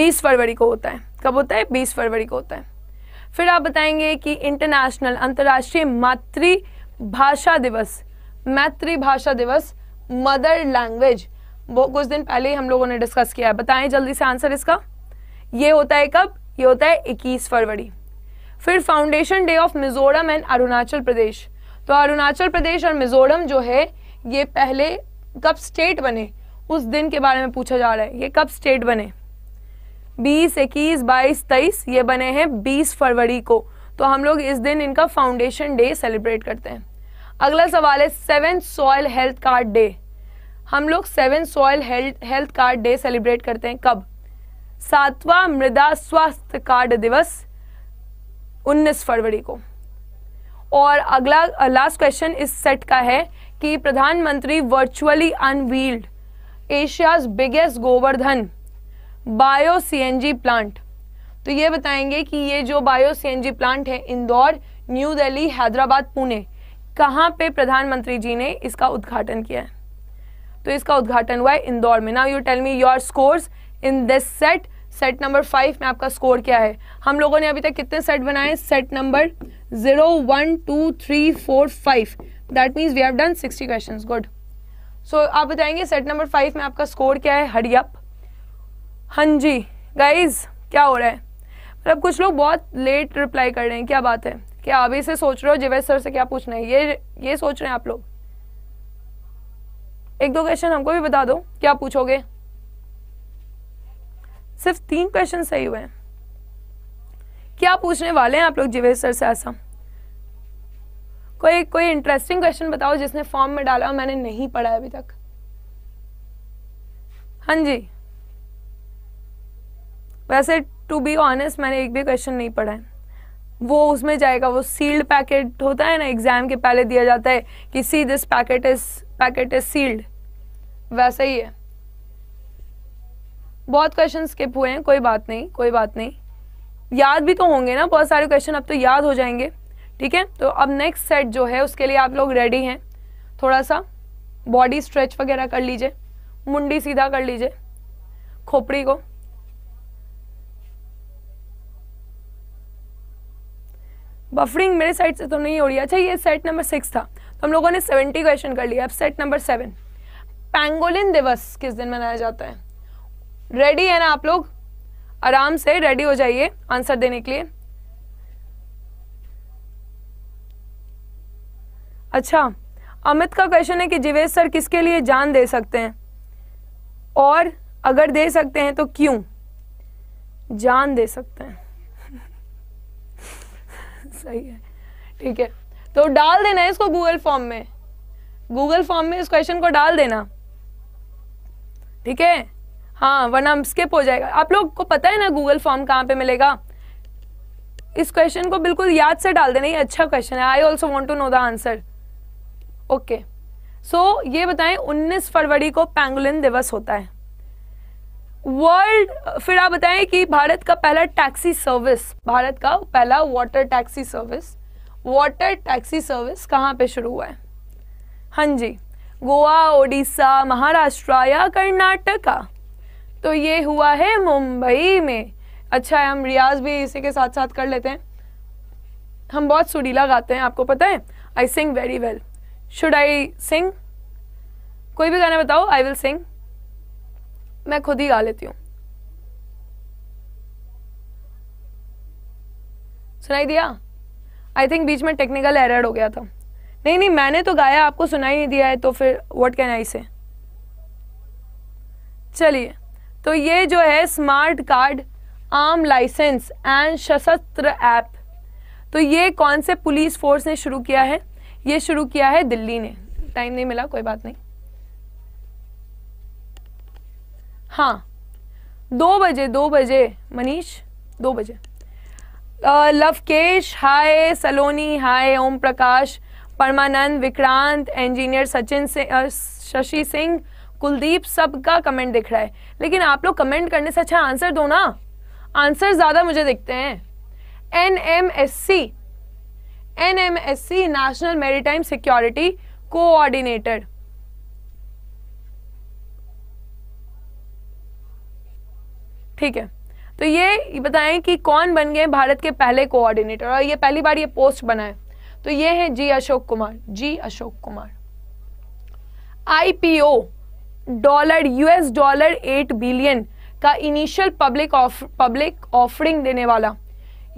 20 फरवरी को होता है कब होता है 20 फरवरी को होता है फिर आप बताएंगे कि इंटरनेशनल अंतर्राष्ट्रीय मातृ भाषा दिवस भाषा दिवस मदर लैंग्वेज वो कुछ दिन पहले ही हम लोगों ने डिस्कस किया है बताएं जल्दी से आंसर इसका ये होता है कब ये होता है 21 फरवरी फिर foundation day of Mizoram and Arunachal Pradesh तो अरुणाचल प्रदेश और मिजोरम जो है ये पहले कब स्टेट बने उस दिन के बारे में पूछा जा रहा है ये कब स्टेट बने 20, 21, 22, 23 ये बने हैं 20 फरवरी को तो हम लोग इस दिन इनका फाउंडेशन डे सेलिब्रेट करते हैं अगला सवाल है seven soil health card day हम लोग seven soil health card day celebrate करते हैं कब सातवां मृदा स्वास्थ्य कार्ड दिवस 19 फरवरी को और अगला लास्ट क्वेश्चन इस सेट का है कि प्रधानमंत्री virtually unveiled Asia's biggest Govardhan bio CNG plant तो ये बताएंगे कि ये जो बायो सीएनजी प्लांट है इंदौर न्यू दिल्ली हैदराबाद पुणे कहाँ पे प्रधानमंत्री जी ने इसका उद्घाटन किया है तो इसका उद्घाटन हुआ है इंदौर में now you tell me your scores in this set set number five में आपका स्कोर क्या है हम लोगों ने अभी तक कितने सेट बनाए set number zero one two three four five that means we have done sixty question good so आप बताएंगे सेट नंबर फाइव में आपका स्कोर क्या है हरियप हाँ जी गाइज क्या हो रहा है मतलब कुछ लोग बहुत लेट रिप्लाई कर रहे हैं क्या बात है क्या अभी से सोच रहे हो जिवेश सर से क्या पूछना है ये ये सोच रहे हैं आप लोग एक दो क्वेश्चन हमको भी बता दो क्या पूछोगे सिर्फ तीन क्वेश्चन सही हुए हैं क्या पूछने वाले हैं आप लोग जिवेश सर से ऐसा कोई कोई इंटरेस्टिंग क्वेश्चन बताओ जिसने फॉर्म में डाला मैंने नहीं पढ़ा अभी तक हाँ जी वैसे टू बी ऑनेस्ट मैंने एक भी क्वेश्चन नहीं पढ़ा है वो उसमें जाएगा वो सील्ड पैकेट होता है ना एग्जाम के पहले दिया जाता है कि see this packet is packet is sealed वैसा ही है बहुत क्वेश्चन स्किप हुए हैं कोई बात नहीं कोई बात नहीं याद भी तो होंगे ना बहुत सारे क्वेश्चन अब तो याद हो जाएंगे ठीक है तो अब नेक्स्ट सेट जो है उसके लिए आप लोग रेडी हैं थोड़ा सा बॉडी स्ट्रेच वगैरह कर लीजिए मुंडी सीधा कर लीजिए खोपड़ी को बफरिंग मेरे साइड से तो नहीं हो रही अच्छा ये सेट नंबर सिक्स था तो हम लोगों ने सेवेंटी क्वेश्चन कर लिया अब सेट नंबर सेवन पैंगोलिन दिवस किस दिन मनाया जाता है रेडी है ना आप लोग आराम से रेडी हो जाइए आंसर देने के लिए अच्छा अमित का क्वेश्चन है कि जिवेश सर किसके लिए जान दे सकते हैं और अगर दे सकते हैं तो क्यों जान दे सकते हैं सही है ठीक है तो डाल देना इसको गूगल फॉर्म में गूगल फॉर्म में इस क्वेश्चन को डाल देना ठीक है हाँ वरना स्किप हो जाएगा आप लोग को पता है ना गूगल फॉर्म कहाँ पे मिलेगा इस क्वेश्चन को बिल्कुल याद से डाल देना ये अच्छा क्वेश्चन है I also want to know the answer okay so ये बताएं 19 फरवरी को पेंगुलिन दिवस होता है वर्ल्ड फिर आप बताएं कि भारत का पहला टैक्सी सर्विस भारत का पहला water taxi service water taxi service कहाँ पे शुरू हुआ है हाँ जी गोवा ओडिशा महाराष्ट्र या कर्नाटका तो ये हुआ है मुंबई में अच्छा है हम रियाज भी इसी के साथ साथ कर लेते हैं हम बहुत सुरीला गाते हैं आपको पता है I sing very well should I sing कोई भी गाना बताओ आई विल सिंग मैं खुद ही गा लेती हूँ सुनाई दिया आई थिंक बीच में टेक्निकल एरर हो गया था नहीं नहीं मैंने तो गाया आपको सुनाई नहीं दिया है तो फिर वट कैन आई से चलिए तो ये जो है smart card arm licence and Sashastra app तो ये कौन से पुलिस फोर्स ने शुरू किया है ये शुरू किया है दिल्ली ने टाइम नहीं मिला कोई बात नहीं हाँ दो बजे दो बजे मनीष दो बजे Lavkesh hi Saloni hi Om Prakash Parmanand Vikrant engineer Sachin Singh Shashi Singh Kuldeep सबका कमेंट दिख रहा है लेकिन आप लोग कमेंट करने से अच्छा आंसर दो ना आंसर ज़्यादा मुझे दिखते हैं N M S C N M S C national time security coordinator ठीक है तो ये बताएं कि कौन बन गए भारत के पहले कोऑर्डिनेटर और ये पहली बार ये पोस्ट बनाए तो ये हैं जी Ashok Kumar ji Ashok Kumar IPO dollar US dollar eight billion का इनिशियल पब्लिक पब्लिक ऑफरिंग देने वाला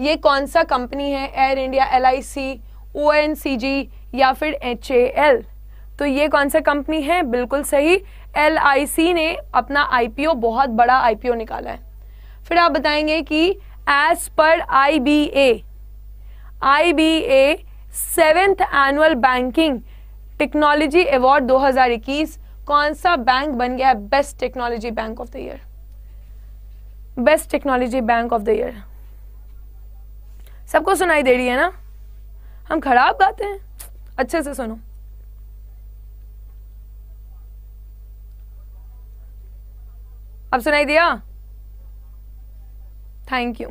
ये कौन सा कंपनी है Air India L I C O N G C या फिर एच ए एल तो ये कौन सा कंपनी है बिल्कुल सही एल आई सी ने अपना आई पी ओ बहुत बड़ा आई पी ओ निकाला है फिर आप बताएंगे कि एज पर I B A I B A seventh annual banking technology award 2021 कौन सा बैंक बन गया best technology bank of the year best technology bank of the year सबको सुनाई दे रही है ना हम खराब गाते हैं अच्छे से सुनो अब सुनाई दिया थैंक यू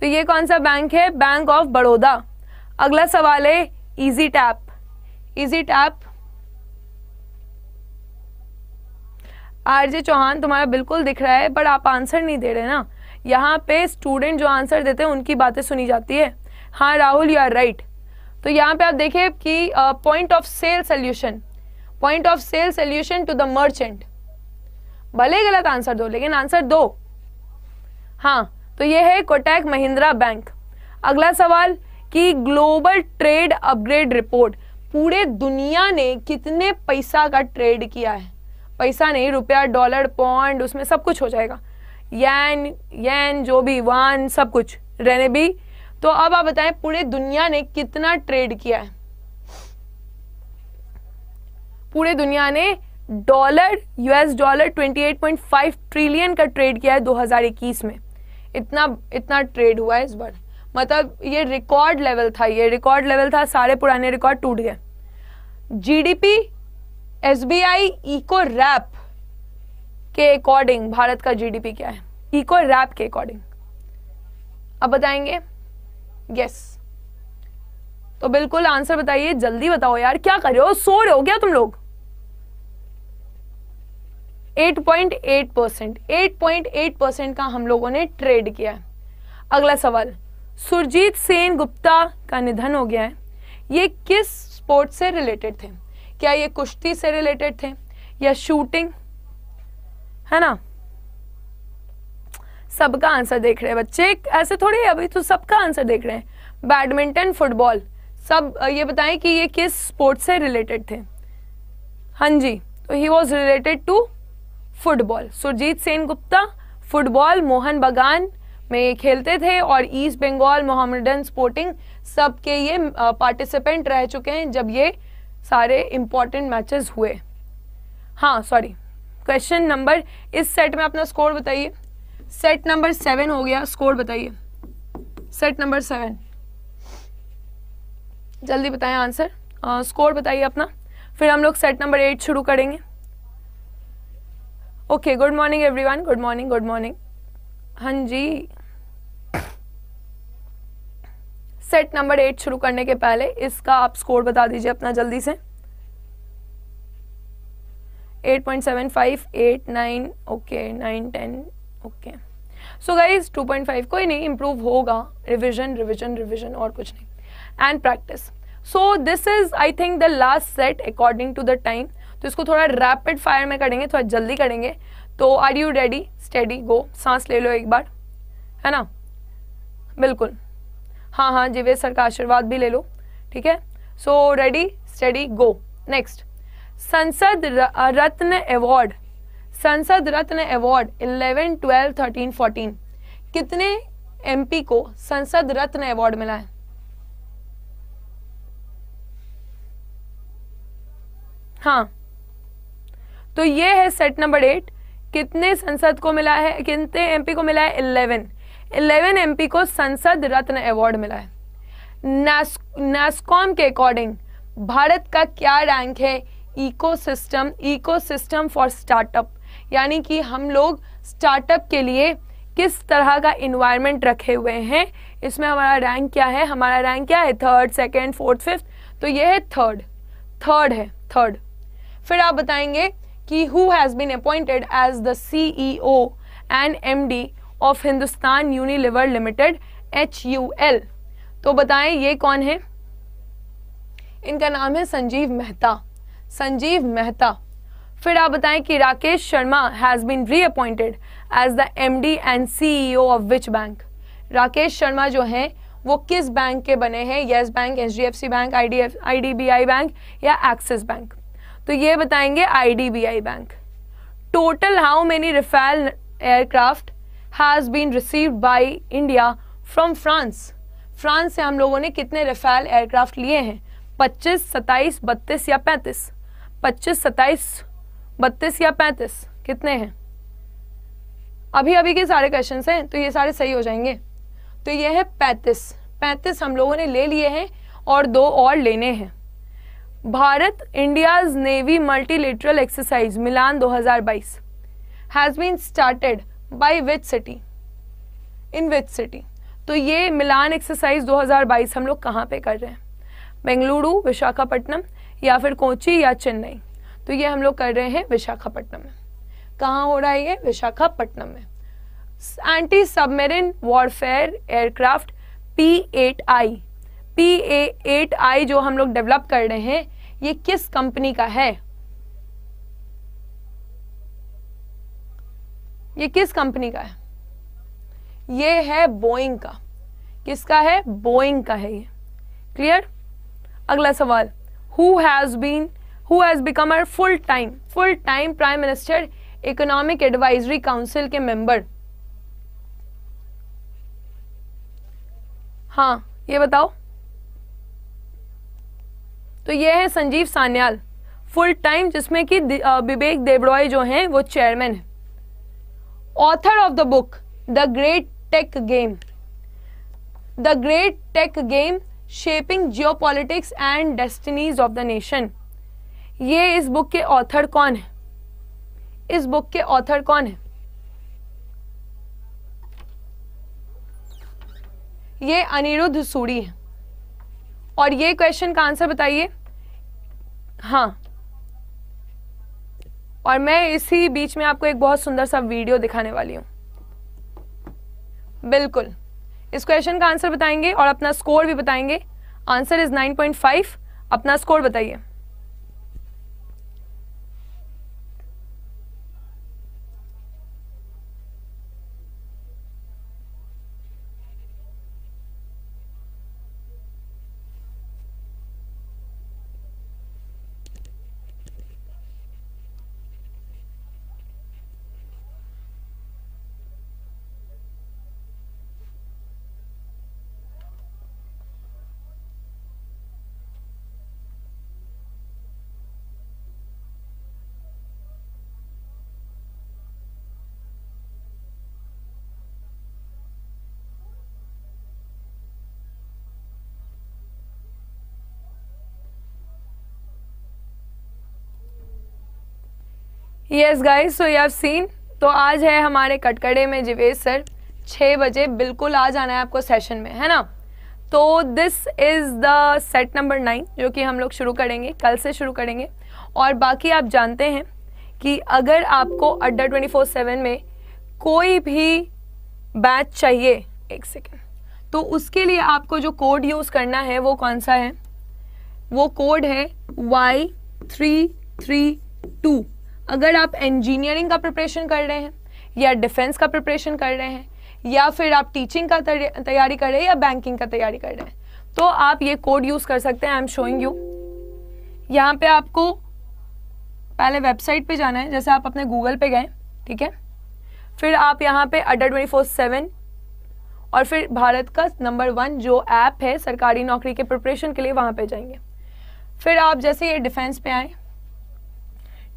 तो ये कौन सा बैंक है बैंक ऑफ बड़ौदा अगला सवाल है easy tap easy tap RJ Chauhan तुम्हारा बिल्कुल दिख रहा है बट आप आंसर नहीं दे रहे ना यहाँ पे स्टूडेंट जो आंसर देते हैं उनकी बातें सुनी जाती है हाँ राहुल यू आर राइट तो यहाँ पे आप देखिए कि point of sale solution point of sale solution to the merchant भले गलत आंसर दो लेकिन आंसर दो हाँ तो ये है कोटैक महिंद्रा बैंक अगला सवाल कि ग्लोबल ट्रेड अपग्रेड रिपोर्ट पूरे दुनिया ने कितने पैसा का ट्रेड किया है पैसा नहीं रुपया डॉलर पौंड उसमें सब कुछ हो जाएगा येन येन जो भी वान सब कुछ रहने भी तो अब आप बताएं पूरे दुनिया ने कितना ट्रेड किया है पूरे दुनिया ने डॉलर यूएस डॉलर 28.5 ट्रिलियन का ट्रेड किया है 2021 में इतना इतना ट्रेड हुआ है इस बार मतलब ये रिकॉर्ड लेवल था ये रिकॉर्ड लेवल था सारे पुराने रिकॉर्ड टूट गए जीडीपी एसबीआई इको रैप के अकॉर्डिंग भारत का जीडीपी क्या है इको रैप के अकॉर्डिंग अब बताएंगे यस तो बिल्कुल आंसर बताइए जल्दी बताओ यार क्या कर रहे हो सो रहे हो क्या तुम लोग 8.8 परसेंट एट परसेंट का हम लोगों ने ट्रेड किया है अगला सवाल सुरजीत सेन गुप्ता का निधन हो गया है ये किस स्पोर्ट से रिलेटेड थे क्या ये कुश्ती से रिलेटेड थे या शूटिंग है ना सबका आंसर देख रहे हैं बच्चे ऐसे थोड़े अभी तो सबका आंसर देख रहे हैं बैडमिंटन फुटबॉल सब ये बताएं कि ये किस स्पोर्ट से रिलेटेड थे हाँ जी तो he was related to football Surjit Sen Gupta football Mohun Bagan में खेलते थे और ईस्ट बंगाल मोहम्मदन स्पोर्टिंग सब के ये पार्टिसिपेंट रह चुके हैं जब ये सारे इंपॉर्टेंट मैचेस हुए हाँ सॉरी क्वेश्चन नंबर इस सेट में अपना स्कोर बताइए सेट नंबर सेवन हो गया स्कोर बताइए सेट नंबर सेवन जल्दी बताएं आंसर स्कोर बताइए अपना फिर हम लोग सेट नंबर एट शुरू करेंगे okay good morning everyone good morning good morning हाँ जी सेट नंबर एट शुरू करने के पहले इसका आप स्कोर बता दीजिए अपना जल्दी से 8.75, 8, 9, okay nine ten okay so guys 2.5 कोई नहीं इम्प्रूव होगा रिविजन रिविजन रिविजन और कुछ नहीं and practice so this is I think the last set according to the time तो इसको थोड़ा रैपिड फायर में करेंगे थोड़ा जल्दी करेंगे तो are you ready steady go सांस ले लो एक बार है ना बिल्कुल हाँ हाँ जिवेद सर का आशीर्वाद भी ले लो ठीक है so ready study go next Sansad Ratna award संसद रत्न अवार्ड 11, 12, 13, 14 कितने एमपी को संसद रत्न अवार्ड मिला है हाँ तो ये है सेट नंबर एट कितने संसद को मिला है कितने एमपी को मिला है इलेवन इलेवन एमपी को संसद रत्न अवार्ड मिला है नेस्कॉम के अकॉर्डिंग भारत का क्या रैंक है इकोसिस्टम इकोसिस्टम फॉर स्टार्टअप यानी कि हम लोग स्टार्टअप के लिए किस तरह का इन्वायरमेंट रखे हुए हैं इसमें हमारा रैंक क्या है हमारा रैंक क्या है थर्ड सेकेंड फोर्थ फिफ्थ तो ये है थर्ड थर्ड है थर्ड फिर आप बताएंगे कि who has been appointed as the CEO and M D of Hindustan Unilever limited H U L तो बताएं ये कौन है इनका नाम है संजीव मेहता संजीव मेहता फिर आप बताएं कि Rakesh Sharma has been reappointed as the M D and CEO of which bank Rakesh Sharma जो हैं वो किस बैंक के बने हैं Yes bank H D F C bank I D F I D B I bank या एक्सिस बैंक तो ये बताएंगे IDBI bank total how many Rafale aircraft has been received by India from France France से हम लोगों ने कितने Rafale aircraft लिए हैं पच्चीस 27, बत्तीस या पैंतीस पच्चीस 27, बत्तीस या पैंतीस कितने हैं अभी अभी के सारे क्वेश्चन हैं तो ये सारे सही हो जाएंगे तो ये है पैंतीस पैंतीस हम लोगों ने ले लिए हैं और दो और लेने हैं Bharat India's navy multilateral exercise Milan 2022 has been started by which city in which city तो ये मिलान एक्सरसाइज 2022 हम लोग कहाँ पे कर रहे हैं बेंगलुरु विशाखापट्टनम या फिर कोची या चेन्नई तो ये हम लोग कर रहे हैं विशाखापट्टनम में कहाँ हो रहा है ये विशाखापट्टनम में anti submarine warfare aircraft P eight I P A eight I जो हम लोग डेवलप कर रहे हैं ये किस कंपनी का है ये किस कंपनी का है ये है बोइंग का किसका है बोइंग का है ये क्लियर अगला सवाल who has been who has become uh full time full time prime minister economic advisory council के मेंबर हाँ ये बताओ तो ये है संजीव सान्याल फुल टाइम जिसमें कि विवेक देवरॉय जो हैं वो चेयरमैन है author of the book the great tech game the great tech game shaping geopolitics and destinies of the nation ये इस बुक के ऑथर कौन है इस बुक के ऑथर कौन है ये अनिरुद्ध सूरी है और ये क्वेश्चन का आंसर बताइए हाँ और मैं इसी बीच में आपको एक बहुत सुंदर सा वीडियो दिखाने वाली हूँ बिल्कुल इस क्वेश्चन का आंसर बताएंगे और अपना स्कोर भी बताएंगे आंसर इज 9.5 अपना स्कोर बताइए yes guys so you have seen तो आज है हमारे कटकड़े में जिवेश सर छः बजे बिल्कुल आ जाना है आपको सेशन में है ना तो this is the set number nine जो कि हम लोग शुरू करेंगे कल से शुरू करेंगे और बाकी आप जानते हैं कि अगर आपको अड्डा ट्वेंटी फोर सेवन में कोई भी बैच चाहिए एक सेकेंड तो उसके लिए आपको जो कोड यूज़ करना है वो कौन सा है वो कोड है वाई थ्री थ्री टू अगर आप इंजीनियरिंग का प्रिपरेशन कर रहे हैं या डिफेंस का प्रिपरेशन कर रहे हैं या फिर आप टीचिंग का तैयारी कर रहे हैं या बैंकिंग का तैयारी कर रहे हैं तो आप ये कोड यूज़ कर सकते हैं आई एम शोइंग यू यहाँ पे आपको पहले वेबसाइट पे जाना है जैसे आप अपने गूगल पे गए ठीक है फिर आप यहाँ पे अड्डा ट्वेंटी फोर सेवन और फिर भारत का नंबर वन जो ऐप है सरकारी नौकरी के प्रिपरेशन के लिए वहाँ पे जाएंगे फिर आप जैसे ये डिफेंस पे आए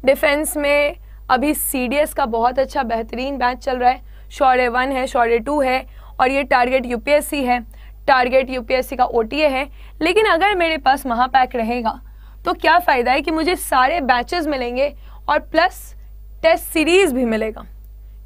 डिफेंस में अभी सी का बहुत अच्छा बेहतरीन बैच चल रहा है शौर्य वन है शौर्य टू है और ये टारगेट यूपीएससी है टारगेट यूपीएससी का ओ है लेकिन अगर मेरे पास महापैक रहेगा तो क्या फ़ायदा है कि मुझे सारे बैचेस मिलेंगे और प्लस टेस्ट सीरीज़ भी मिलेगा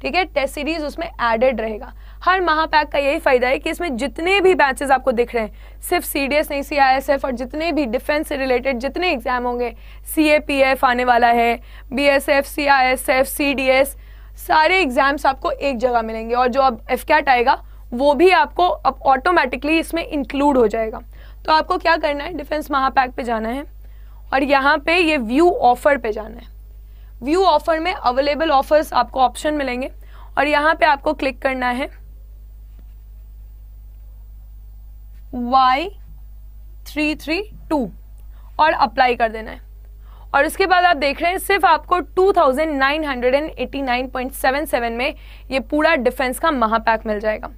ठीक है टेस्ट सीरीज उसमें एडेड रहेगा हर महापैक का यही फायदा है कि इसमें जितने भी बैचेस आपको दिख रहे हैं सिर्फ सी डी एस नहीं सी आई एस एफ और जितने भी डिफेंस से रिलेटेड जितने एग्जाम होंगे सी ए पी एफ आने वाला है B S F C I S F C D S सारे एग्जाम्स आपको एक जगह मिलेंगे और जो अब एफ कैट आएगा वो भी आपको अब ऑटोमेटिकली इसमें इंक्लूड हो जाएगा तो आपको क्या करना है डिफेंस महापैक पे जाना है और यहाँ पे ये व्यू ऑफर पे जाना है व्यू ऑफर में अवेलेबल ऑफर्स आपको ऑप्शन मिलेंगे और यहाँ पे आपको क्लिक करना है वाई थ्री थ्री टू और अप्लाई कर देना है और इसके बाद आप देख रहे हैं सिर्फ आपको 2989.77 में ये पूरा डिफेंस का महापैक मिल जाएगा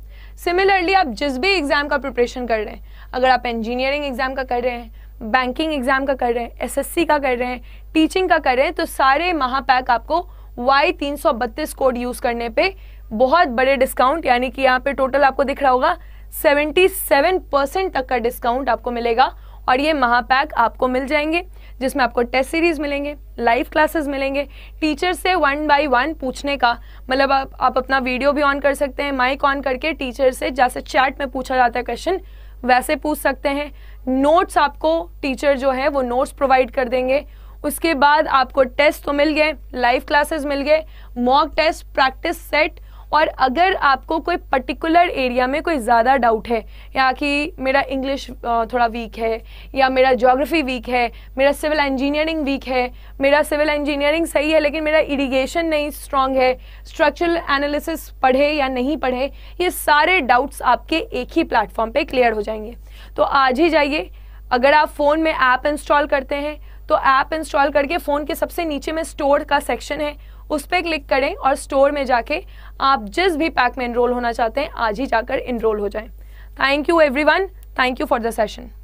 सिमिलरली आप जिस भी एग्ज़ाम का प्रिपरेशन कर रहे हैं अगर आप इंजीनियरिंग एग्ज़ाम का कर रहे हैं बैंकिंग एग्जाम का कर रहे हैं एसएससी का कर रहे हैं टीचिंग का कर रहे हैं तो सारे महापैक आपको वाई तीन सौ बत्तीस कोड यूज करने पे बहुत बड़े डिस्काउंट यानी कि यहाँ पे टोटल आपको दिख रहा होगा सेवेंटी सेवन परसेंट तक का डिस्काउंट आपको मिलेगा और ये महापैक आपको मिल जाएंगे जिसमें आपको टेस्ट सीरीज मिलेंगे लाइव क्लासेस मिलेंगे टीचर से वन बाई वन पूछने का मतलब आप, आप अपना वीडियो भी ऑन कर सकते हैं माइक ऑन करके टीचर से जैसे चैट में पूछा जाता है क्वेश्चन वैसे पूछ सकते हैं नोट्स आपको टीचर जो है वो नोट्स प्रोवाइड कर देंगे उसके बाद आपको टेस्ट तो मिल गए लाइव क्लासेस मिल गए मॉक टेस्ट प्रैक्टिस सेट और अगर आपको कोई पर्टिकुलर एरिया में कोई ज़्यादा डाउट है या कि मेरा इंग्लिश थोड़ा वीक है या मेरा जोग्राफ़ी वीक है मेरा सिविल इंजीनियरिंग वीक है मेरा सिविल इंजीनियरिंग सही है लेकिन मेरा इरिगेशन नहीं स्ट्रांग है स्ट्रक्चरल एनालिसिस पढ़े या नहीं पढ़े ये सारे डाउट्स आपके एक ही प्लेटफॉर्म पे क्लियर हो जाएंगे तो आज ही जाइए अगर आप फ़ोन में ऐप इंस्टॉल करते हैं तो ऐप इंस्टॉल करके फ़ोन के सबसे नीचे में स्टोर का सेक्शन है उस पर क्लिक करें और स्टोर में जाके आप जिस भी पैक में इनरोल होना चाहते हैं आज ही जाकर इनरोल हो जाएं thank you everyone thank you for the session